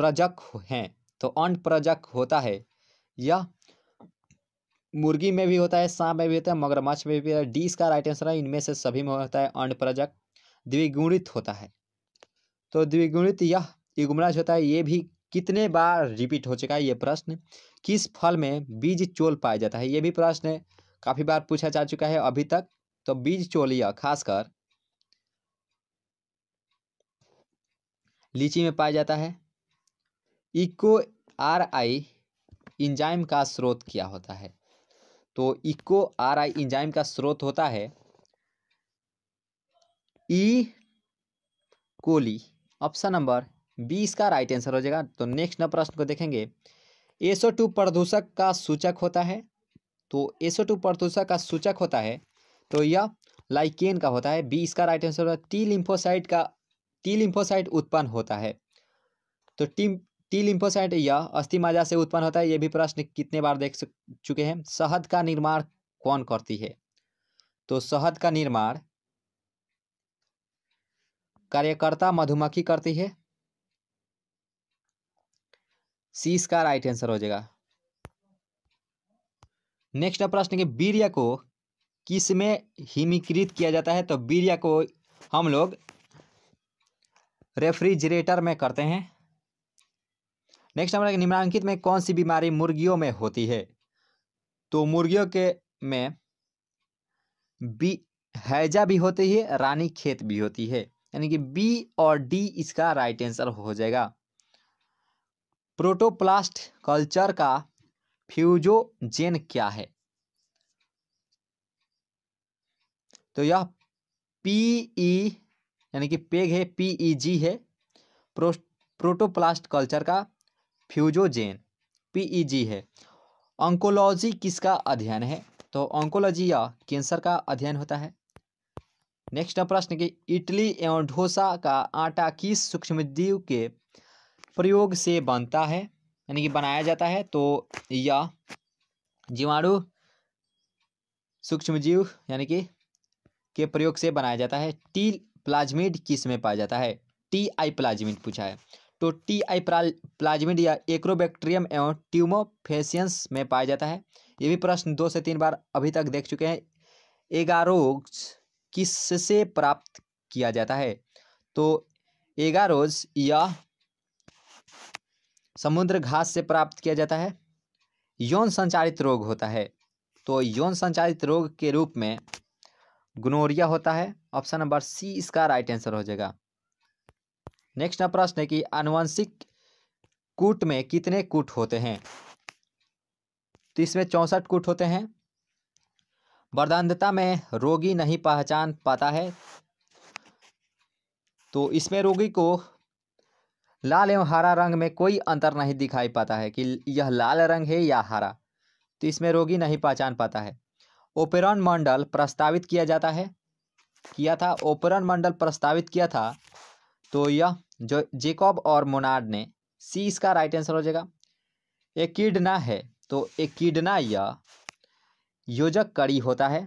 प्रजक हैं तो अंड प्रजक होता है यह मुर्गी में भी होता है सांप में भी होता है मगरमच्छ में भी होता है डी इसका राइट आंसर है इनमें से सभी में होता है अंड प्रजक द्विगुणित होता है तो द्विगुणित यह युगमराज होता है ये भी कितने बार रिपीट हो चुका है ये प्रश्न किस फल में बीज चोल पाया जाता है ये भी प्रश्न काफ़ी बार पूछा जा चुका है अभी तक तो बीज चोल यह खासकर लीची में पाया जाता है इको आर आई इंजाइम का स्रोत क्या होता है तो इको आर आई इंजाइम का स्रोत होता है E coli option number B इसका राइट आंसर हो जाएगा तो नेक्स्ट नंबर प्रश्न को देखेंगे एसो टू प्रदूषक का सूचक होता है तो एसो टू प्रदूषक का सूचक होता है तो यह लाइकेन का होता है बी इसका राइट आंसर होगा टी लिम्फोसाइट का टी लिम्फोसाइट उत्पन्न होता है तो टी टी लिम्फोसाइट यह अस्थि माजा से उत्पन्न होता है यह भी प्रश्न कितने बार देख चुके हैं शहद का निर्माण कौन करती है तो शहद का निर्माण कार्यकर्ता मधुमक्खी करती है सी इसका राइट आंसर हो जाएगा नेक्स्ट प्रश्न के बीरिया को किस में हिमीकृत किया जाता है तो बीरिया को हम लोग रेफ्रिजरेटर में करते हैं नेक्स्ट नंबर निम्नांकित में कौन सी बीमारी मुर्गियों में होती है तो मुर्गियों के में बी हैजा भी होती है रानी खेत भी होती है यानी कि बी और डी इसका राइट आंसर हो जाएगा प्रोटोप्लास्ट कल्चर का फ्यूजोजेन क्या है तो यह पीई e यानी कि पेग है पीईजी e है प्रो प्रोटोप्लास्ट कल्चर का फ्यूजोजेन पीईजी e है ऑंकोलॉजी किसका अध्ययन है तो ऑंकोलॉजी या कैंसर का अध्ययन होता है नेक्स्ट प्रश्न की इडली एवं ढोसा का आटा किस सूक्ष्म जीव के प्रयोग से बनता है यानी कि बनाया जाता है तो यह जीवाणु जीव यानी कि के प्रयोग से बनाया जाता है टी प्लाज्मिड किस में पाया जाता है टी आई प्लाज्मिड पूछा है तो टी आई प्लाज्मिड या एक्रोबैक्टीरियम एवं ट्यूमोफेसियंस में पाया जाता है ये भी प्रश्न दो से तीन बार अभी तक देख चुके हैं एगारोक्स किससे प्राप्त किया जाता है तो एगारोज यह समुद्र घास से प्राप्त किया जाता है यौन संचालित रोग होता है तो यौन संचालित रोग के रूप में गुनोरिया होता है ऑप्शन नंबर सी इसका राइट आंसर हो जाएगा नेक्स्ट प्रश्न है कि आनुवंशिक कूट में कितने कूट होते हैं तो इसमें चौंसठ कूट होते हैं वर्दानता में रोगी नहीं पहचान पाता है तो इसमें रोगी को लाल एवं हरा रंग में कोई अंतर नहीं दिखाई पाता है कि यह लाल रंग है या हरा तो इसमें रोगी नहीं पहचान पाता है ओपेरन मंडल प्रस्तावित किया जाता है किया था ओपेरन मंडल प्रस्तावित किया था तो यह जो जेकॉब और मोनार्ड ने सी इसका राइट आंसर हो जाएगा किडना है तो किडना यह योजक कड़ी होता है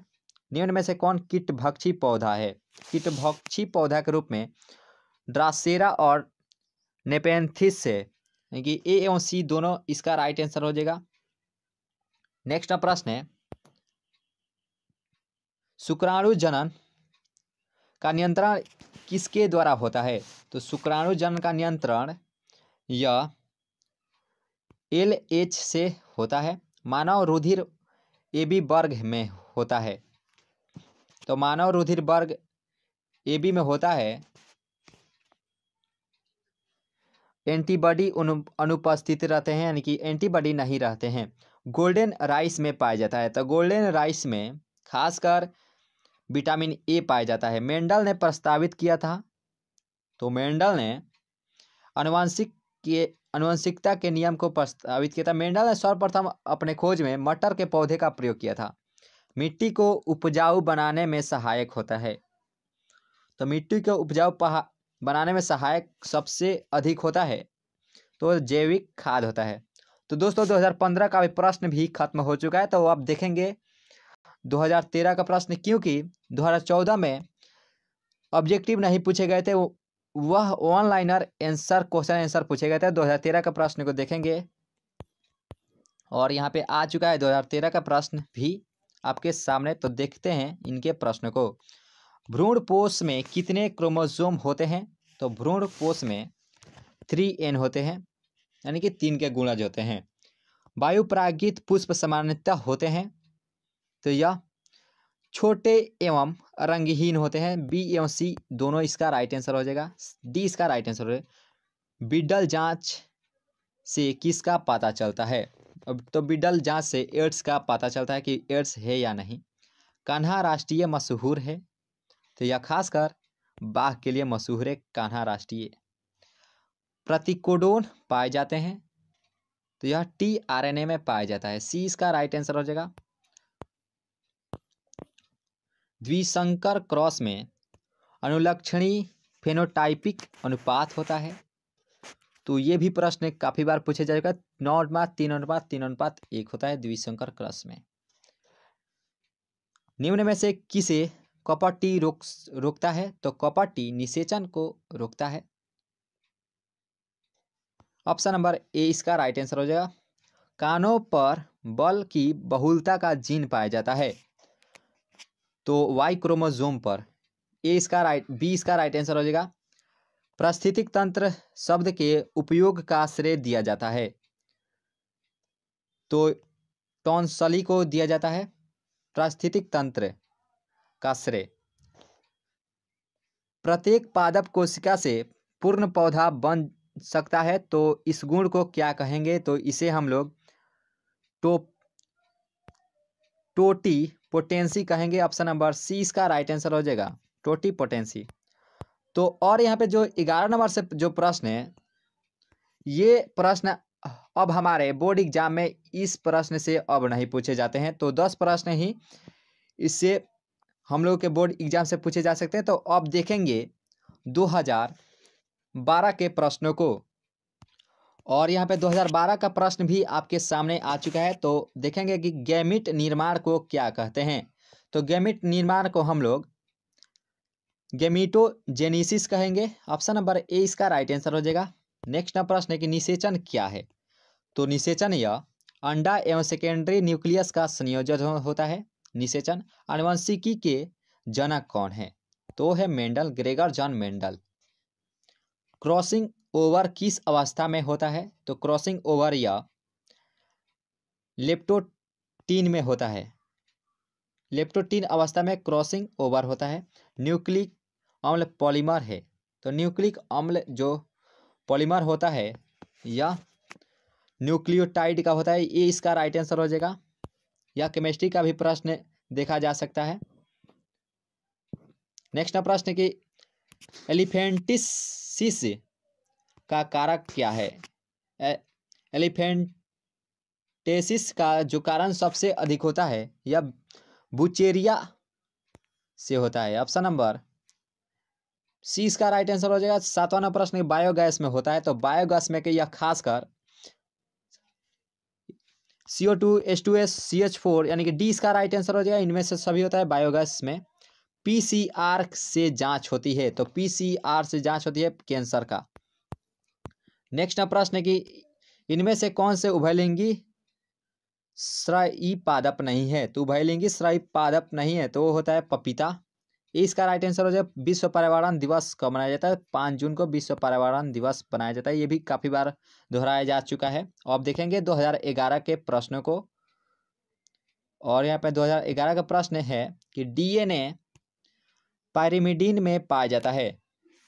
निम्न में से कौन कीटभक्षी पौधा है कीटभक्षी पौधा के रूप में ड्रासेरा और नेपेंथिस से यानी कि ए एवं सी दोनों इसका राइट आंसर हो जाएगा नेक्स्ट प्रश्न है शुक्राणु जनन का नियंत्रण किसके द्वारा होता है तो शुक्राणु जनन का नियंत्रण यह एल एच से होता है मानव रुधिर ए बी वर्ग में होता है तो मानव रुधिर वर्ग ए बी में होता है एंटीबॉडी अनुपस्थित रहते हैं यानी कि एंटीबॉडी नहीं रहते हैं गोल्डन राइस में पाया जाता है तो गोल्डन राइस में खासकर विटामिन ए पाया जाता है मेंडल ने प्रस्तावित किया था तो मेंडल ने अनुवांशिक के अनुवंशिकता के नियम को प्रस्तावित किया था मेंडल ने सर्वप्रथम अपने खोज में मटर के पौधे का प्रयोग किया था मिट्टी को उपजाऊ बनाने में सहायक होता है तो मिट्टी को उपजाऊ बनाने में सहायक सबसे अधिक होता है तो जैविक खाद होता है तो दोस्तों 2015 का भी प्रश्न भी खत्म हो चुका है तो आप देखेंगे 2013 का प्रश्न क्योंकि 2014 में ऑब्जेक्टिव नहीं पूछे गए थे वह ऑनलाइनर आंसर क्वेश्चन आंसर पूछे गए थे 2013 का प्रश्न को देखेंगे और यहाँ पे आ चुका है 2013 का प्रश्न भी आपके सामने तो देखते हैं इनके प्रश्न को भ्रूण पोष में कितने क्रोमोजोम होते हैं तो भ्रूण पोष में थ्री एन होते हैं यानी कि तीन के गुणज होते हैं वायु पुष्प सामान्यतः होते हैं तो यह छोटे एवं रंगहीन होते हैं बी एवं सी दोनों इसका राइट आंसर हो जाएगा डी इसका राइट आंसर हो जाएगा बिडल जांच से किसका पता चलता है अब तो बिडल जांच से एड्स का पता चलता है कि एड्स है या नहीं कान्हा राष्ट्रीय मशहूर है तो यह खासकर बाघ के लिए मशहूर है कान्हा राष्ट्रीय प्रतिकोडोन पाए जाते हैं तो यह टी ए में पाया जाता है सी इसका राइट आंसर हो जाएगा द्विशंकर क्रॉस में अनुलक्षणी फेनोटाइपिक अनुपात होता है तो ये भी प्रश्न काफ़ी बार पूछा जाएगा नौ अनुपात तीन अनुपात तीन अनुपात एक होता है द्विशंकर क्रॉस में निम्न में से किसे कॉपर टी रोक रोकता है तो कॉपर टी निषेचन को रोकता है ऑप्शन नंबर ए इसका राइट आंसर हो जाएगा कानों पर बल की बहुलता का जीन पाया जाता है तो वाई क्रोमोजोम पर ए इसका राइट बी इसका राइट आंसर हो जाएगा प्रस्थितिक तंत्र शब्द के उपयोग का श्रेय दिया जाता है तो टॉन्सली को दिया जाता है प्रस्थितिक तंत्र का श्रेय प्रत्येक पादप कोशिका से पूर्ण पौधा बन सकता है तो इस गुण को क्या कहेंगे तो इसे हम लोग टो टोटी पोटेंसी कहेंगे ऑप्शन नंबर सी इसका राइट आंसर हो जाएगा टोटी पोटेंसी तो और यहाँ पे जो ग्यारह नंबर से जो प्रश्न है ये प्रश्न अब हमारे बोर्ड एग्जाम में इस प्रश्न से अब नहीं पूछे जाते हैं तो दस प्रश्न ही इससे हम लोग के बोर्ड एग्जाम से पूछे जा सकते हैं तो अब देखेंगे 2012 के प्रश्नों को और यहाँ पे 2012 का प्रश्न भी आपके सामने आ चुका है तो देखेंगे कि गैमिट निर्माण को क्या कहते हैं तो गैमिट निर्माण को हम लोग गेमिटोजेनिसिस कहेंगे ऑप्शन नंबर ए इसका राइट आंसर हो जाएगा नेक्स्ट प्रश्न है कि निषेचन क्या है तो निषेचन यह अंडा एवं सेकेंडरी न्यूक्लियस का संयोजन होता है निषेचन अनुवंशिकी के जनक कौन है तो है Mendel Gregor John Mendel crossing over किस अवस्था में होता है तो क्रॉसिंग ओवर या लेप्टोटीन में होता है लेप्टोटीन अवस्था में क्रॉसिंग ओवर होता है न्यूक्लिक अम्ल पॉलीमर है तो न्यूक्लिक अम्ल जो पॉलीमर होता है या न्यूक्लियोटाइड का होता है ये इसका राइट आंसर हो जाएगा या केमिस्ट्री का भी प्रश्न देखा जा सकता है नेक्स्ट प्रश्न की एलिफेंटिस का कारक क्या है एलिफेंटेसिस का जो कारण सबसे अधिक होता है यह बुचेरिया से होता है ऑप्शन नंबर सी इसका राइट आंसर हो जाएगा सातवां प्रश्न बायोगैस में होता है तो बायोगैस में यह खासकर CO two S two S C H four यानी कि डी इसका राइट आंसर हो जाएगा इनमें से सभी होता है बायोगैस में पीसीआर से जांच होती है तो पीसीआर से जांच होती है कैंसर का नेक्स्ट ना प्रश्न है कि इनमें से कौन से उभयलिंगी श्राई पादप नहीं है तो उभयलिंगी श्राई पादप नहीं है तो वो होता है पपीता इसका राइट आंसर हो जाए विश्व पर्यावरण दिवस कब मनाया जाता है पाँच जून को विश्व पर्यावरण दिवस मनाया जाता है ये भी काफ़ी बार दोहराया जा चुका है अब देखेंगे 2011 के प्रश्नों को और यहाँ पे 2011 का प्रश्न है कि डीएनए एन में पाया जाता है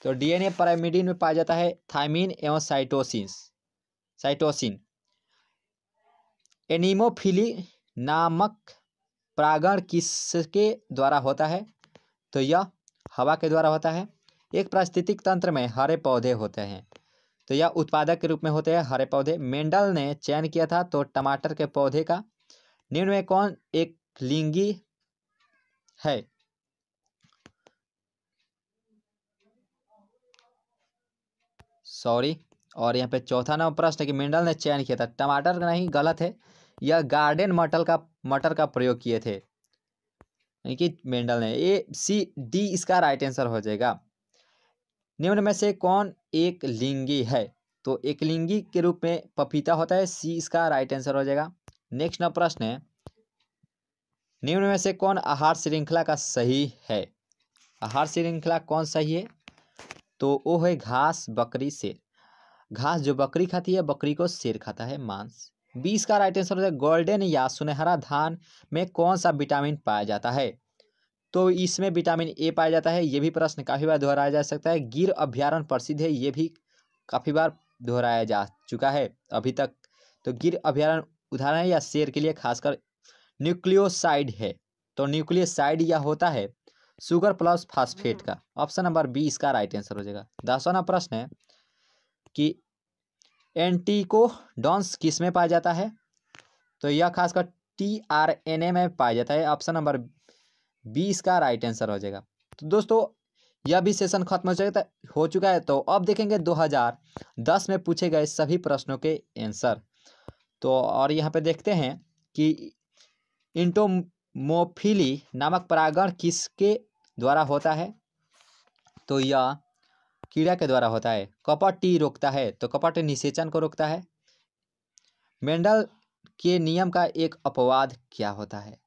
तो डीएनए पैरामिडिन में पाया जाता है थायमिन एवं साइटोसिन साइटोसिन एनीमोफिली नामक परागण किसके द्वारा होता है तो यह हवा के द्वारा होता है एक पारिस्थितिक तंत्र में हरे पौधे होते हैं तो यह उत्पादक के रूप में होते हैं हरे पौधे मेंडल ने चयन किया था तो टमाटर के पौधे का निम्न में कौन एक लिंगी है सॉरी और यहाँ पे चौथा नंबर प्रश्न है कि मिंडल ने चयन किया था टमाटर नहीं गलत है यह गार्डन मटर का मटर का प्रयोग किए थे यानी कि मेंडल ने ए सी डी इसका राइट आंसर हो जाएगा निम्न में से कौन एक लिंगी है तो एक लिंगी के रूप में पपीता होता है सी इसका राइट आंसर हो जाएगा नेक्स्ट नंबर प्रश्न है निम्न में से कौन आहार श्रृंखला का सही है आहार श्रृंखला कौन सही है तो वो है घास बकरी शेर घास जो बकरी खाती है बकरी को शेर खाता है मांस बीस का राइट आंसर होता है गोल्डन या सुनहरा धान में कौन सा विटामिन पाया जाता है तो इसमें विटामिन ए पाया जाता है ये भी प्रश्न काफ़ी बार दोहराया जा सकता है गिर अभ्यारण प्रसिद्ध है ये भी काफ़ी बार दोहराया जा चुका है अभी तक तो गिर अभ्यारण उदाहरण या शेर के लिए खासकर न्यूक्लियोसाइड है तो न्यूक्लियोसाइड यह होता है शुगर प्लस फास्फेट का ऑप्शन नंबर बी इसका राइट आंसर हो जाएगा दसवा प्रश्न है कि एंटीकोडॉन्स किस में पाया जाता है तो यह खासकर टी आर एन ए में पाया जाता है ऑप्शन नंबर बी इसका राइट आंसर हो जाएगा तो दोस्तों यह भी सेशन खत्म हो जाएगा हो चुका है तो अब देखेंगे 2010 में पूछे गए सभी प्रश्नों के आंसर तो और यहाँ पे देखते हैं कि इंटोमोफिली नामक परागण किसके द्वारा होता है तो यह कीड़ा के द्वारा होता है कपट टी रोकता है तो कपट निषेचन को रोकता है मेंडल के नियम का एक अपवाद क्या होता है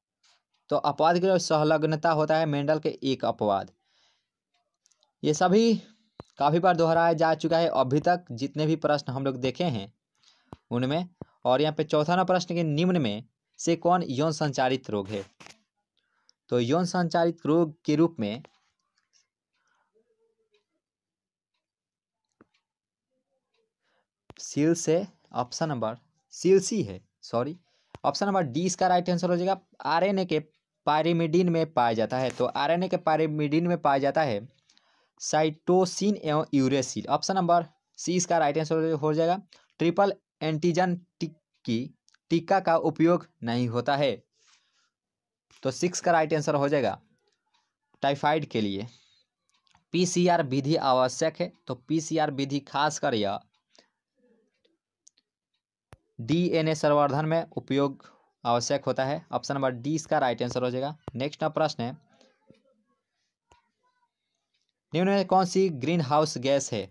तो अपवाद की संलग्नता होता है मेंडल के एक अपवाद ये सभी काफ़ी बार दोहराया जा चुका है अभी तक जितने भी प्रश्न हम लोग देखे हैं उनमें और यहाँ पे चौथा प्रश्न के निम्न में से कौन यौन संचारित रोग है तो यौन संचालित रोग के रूप में सील से ऑप्शन नंबर सील सी है सॉरी ऑप्शन नंबर डी इसका राइट आंसर हो जाएगा आरएनए के पायरेमिडिन में पाया जाता है तो आरएनए के पायरेमिडिन में पाया जाता है साइटोसिन एवं यूरेसिल ऑप्शन नंबर सी इसका राइट आंसर हो जाएगा ट्रिपल एंटीजन टिक की टीका का उपयोग नहीं होता है तो सिक्स का राइट आंसर हो जाएगा टाइफाइड के लिए पीसीआर विधि आवश्यक है तो पीसीआर विधि खासकर यह डीएनए संवर्धन में उपयोग आवश्यक होता है ऑप्शन नंबर डी इसका राइट आंसर हो जाएगा नेक्स्ट ना प्रश्न है निम्न में कौन सी ग्रीन हाउस गैस है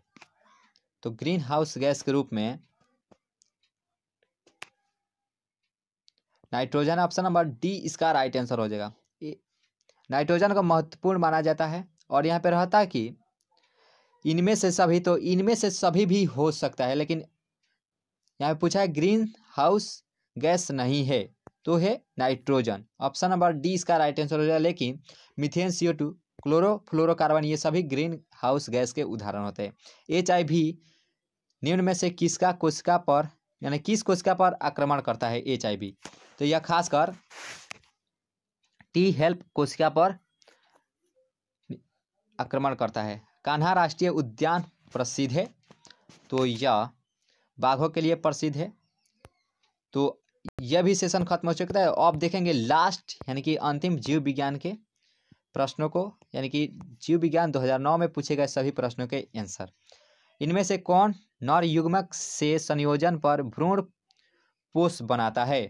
तो ग्रीन हाउस गैस के रूप में नाइट्रोजन ऑप्शन नंबर डी इसका राइट आंसर हो जाएगा नाइट्रोजन को महत्वपूर्ण माना जाता है और यहाँ पे रहता कि इनमें से सभी तो इनमें से सभी भी हो सकता है लेकिन यहाँ पे पूछा है ग्रीन हाउस गैस नहीं है तो है नाइट्रोजन ऑप्शन नंबर डी इसका राइट आंसर हो जाएगा लेकिन methane CO two chlorofluorocarbon ये सभी ग्रीन हाउस गैस के उदाहरण होते हैं एच आई भी निम्न में से किसका कोशिका पर यानी किस कोशिका पर आक्रमण करता है एच आई तो यह खासकर टी हेल्प कोशिका पर आक्रमण करता है कान्हा राष्ट्रीय उद्यान प्रसिद्ध है तो यह बाघों के लिए प्रसिद्ध है तो यह भी सेशन खत्म हो चुका है अब देखेंगे लास्ट यानी कि अंतिम जीव विज्ञान के प्रश्नों को यानी कि जीव विज्ञान 2009 में पूछे गए सभी प्रश्नों के आंसर इनमें से कौन नर युग्मक से संयोजन पर भ्रूण पोष बनाता है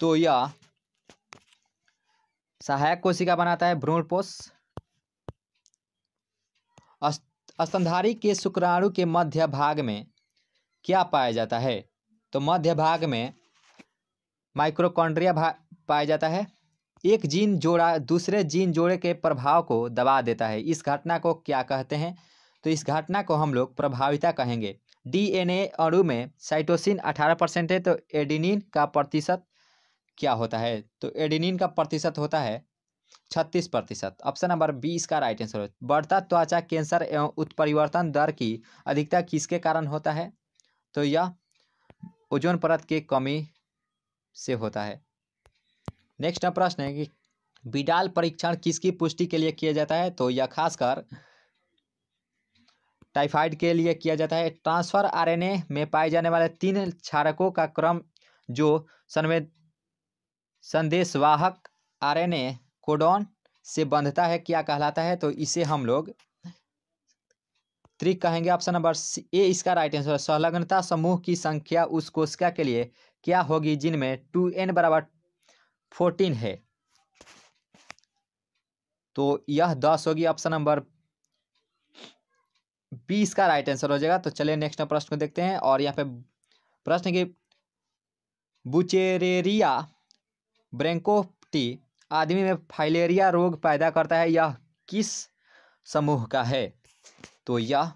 तो यह सहायक कोशिका बनाता है भ्रूणपोष स्तनधारी के शुक्राणु के मध्य भाग में क्या पाया जाता है तो मध्य भाग में माइक्रोकॉन्ड्रिया पाया जाता है एक जीन जोड़ा दूसरे जीन जोड़े के प्रभाव को दबा देता है इस घटना को क्या कहते हैं तो इस घटना को हम लोग प्रभाविता कहेंगे डीएनए अणु में साइटोसिन 18 परसेंट है तो एडिनिन का प्रतिशत क्या होता है तो एडिनिन का प्रतिशत होता है छत्तीस प्रतिशत ऑप्शन नंबर बीस का राइट आंसर है बढ़ता त्वचा कैंसर एवं उत्परिवर्तन दर की अधिकता किसके कारण होता है तो यह ओजोन परत के कमी से होता है नेक्स्ट प्रश्न है कि बिडाल परीक्षण किसकी पुष्टि के लिए किया जाता है तो यह खासकर टाइफाइड के लिए किया जाता है ट्रांसफर आरएनए में पाए जाने वाले तीन क्षारकों का क्रम जो संवेद संदेशवाहक आरएनए कोडॉन से बंधता है क्या कहलाता है तो इसे हम लोग त्रिक कहेंगे ऑप्शन नंबर ए इसका राइट आंसर है संलग्नता समूह की संख्या उस कोशिका के लिए क्या होगी जिनमें टू एन बराबर फोर्टीन है तो यह दस होगी ऑप्शन नंबर बी इसका राइट आंसर हो जाएगा तो चलिए नेक्स्ट प्रश्न को देखते हैं और यहाँ पे प्रश्न की बुचेरेरिया ब्रैंकोटी आदमी में फाइलेरिया रोग पैदा करता है यह किस समूह का है तो यह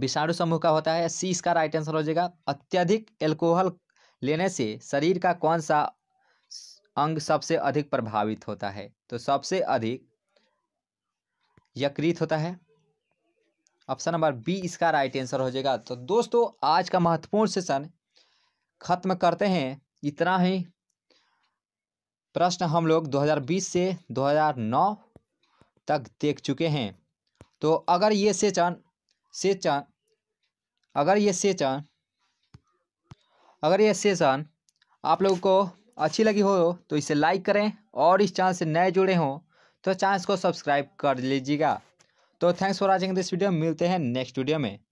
विषाणु समूह का होता है सी इसका राइट आंसर हो जाएगा अत्यधिक एल्कोहल लेने से शरीर का कौन सा अंग सबसे अधिक प्रभावित होता है तो सबसे अधिक यकृत होता है ऑप्शन नंबर बी इसका राइट आंसर हो जाएगा तो दोस्तों आज का महत्वपूर्ण सेशन खत्म करते हैं इतना ही प्रश्न हम लोग 2020 से 2009 तक देख चुके हैं तो अगर ये सेचन सेचन अगर ये सेचन अगर ये सेशन आप लोगों को अच्छी लगी हो तो इसे लाइक करें और इस चैनल से नए जुड़े हों तो चैनल को सब्सक्राइब कर लीजिएगा तो thanks for watching this video मिलते हैं नेक्स्ट वीडियो में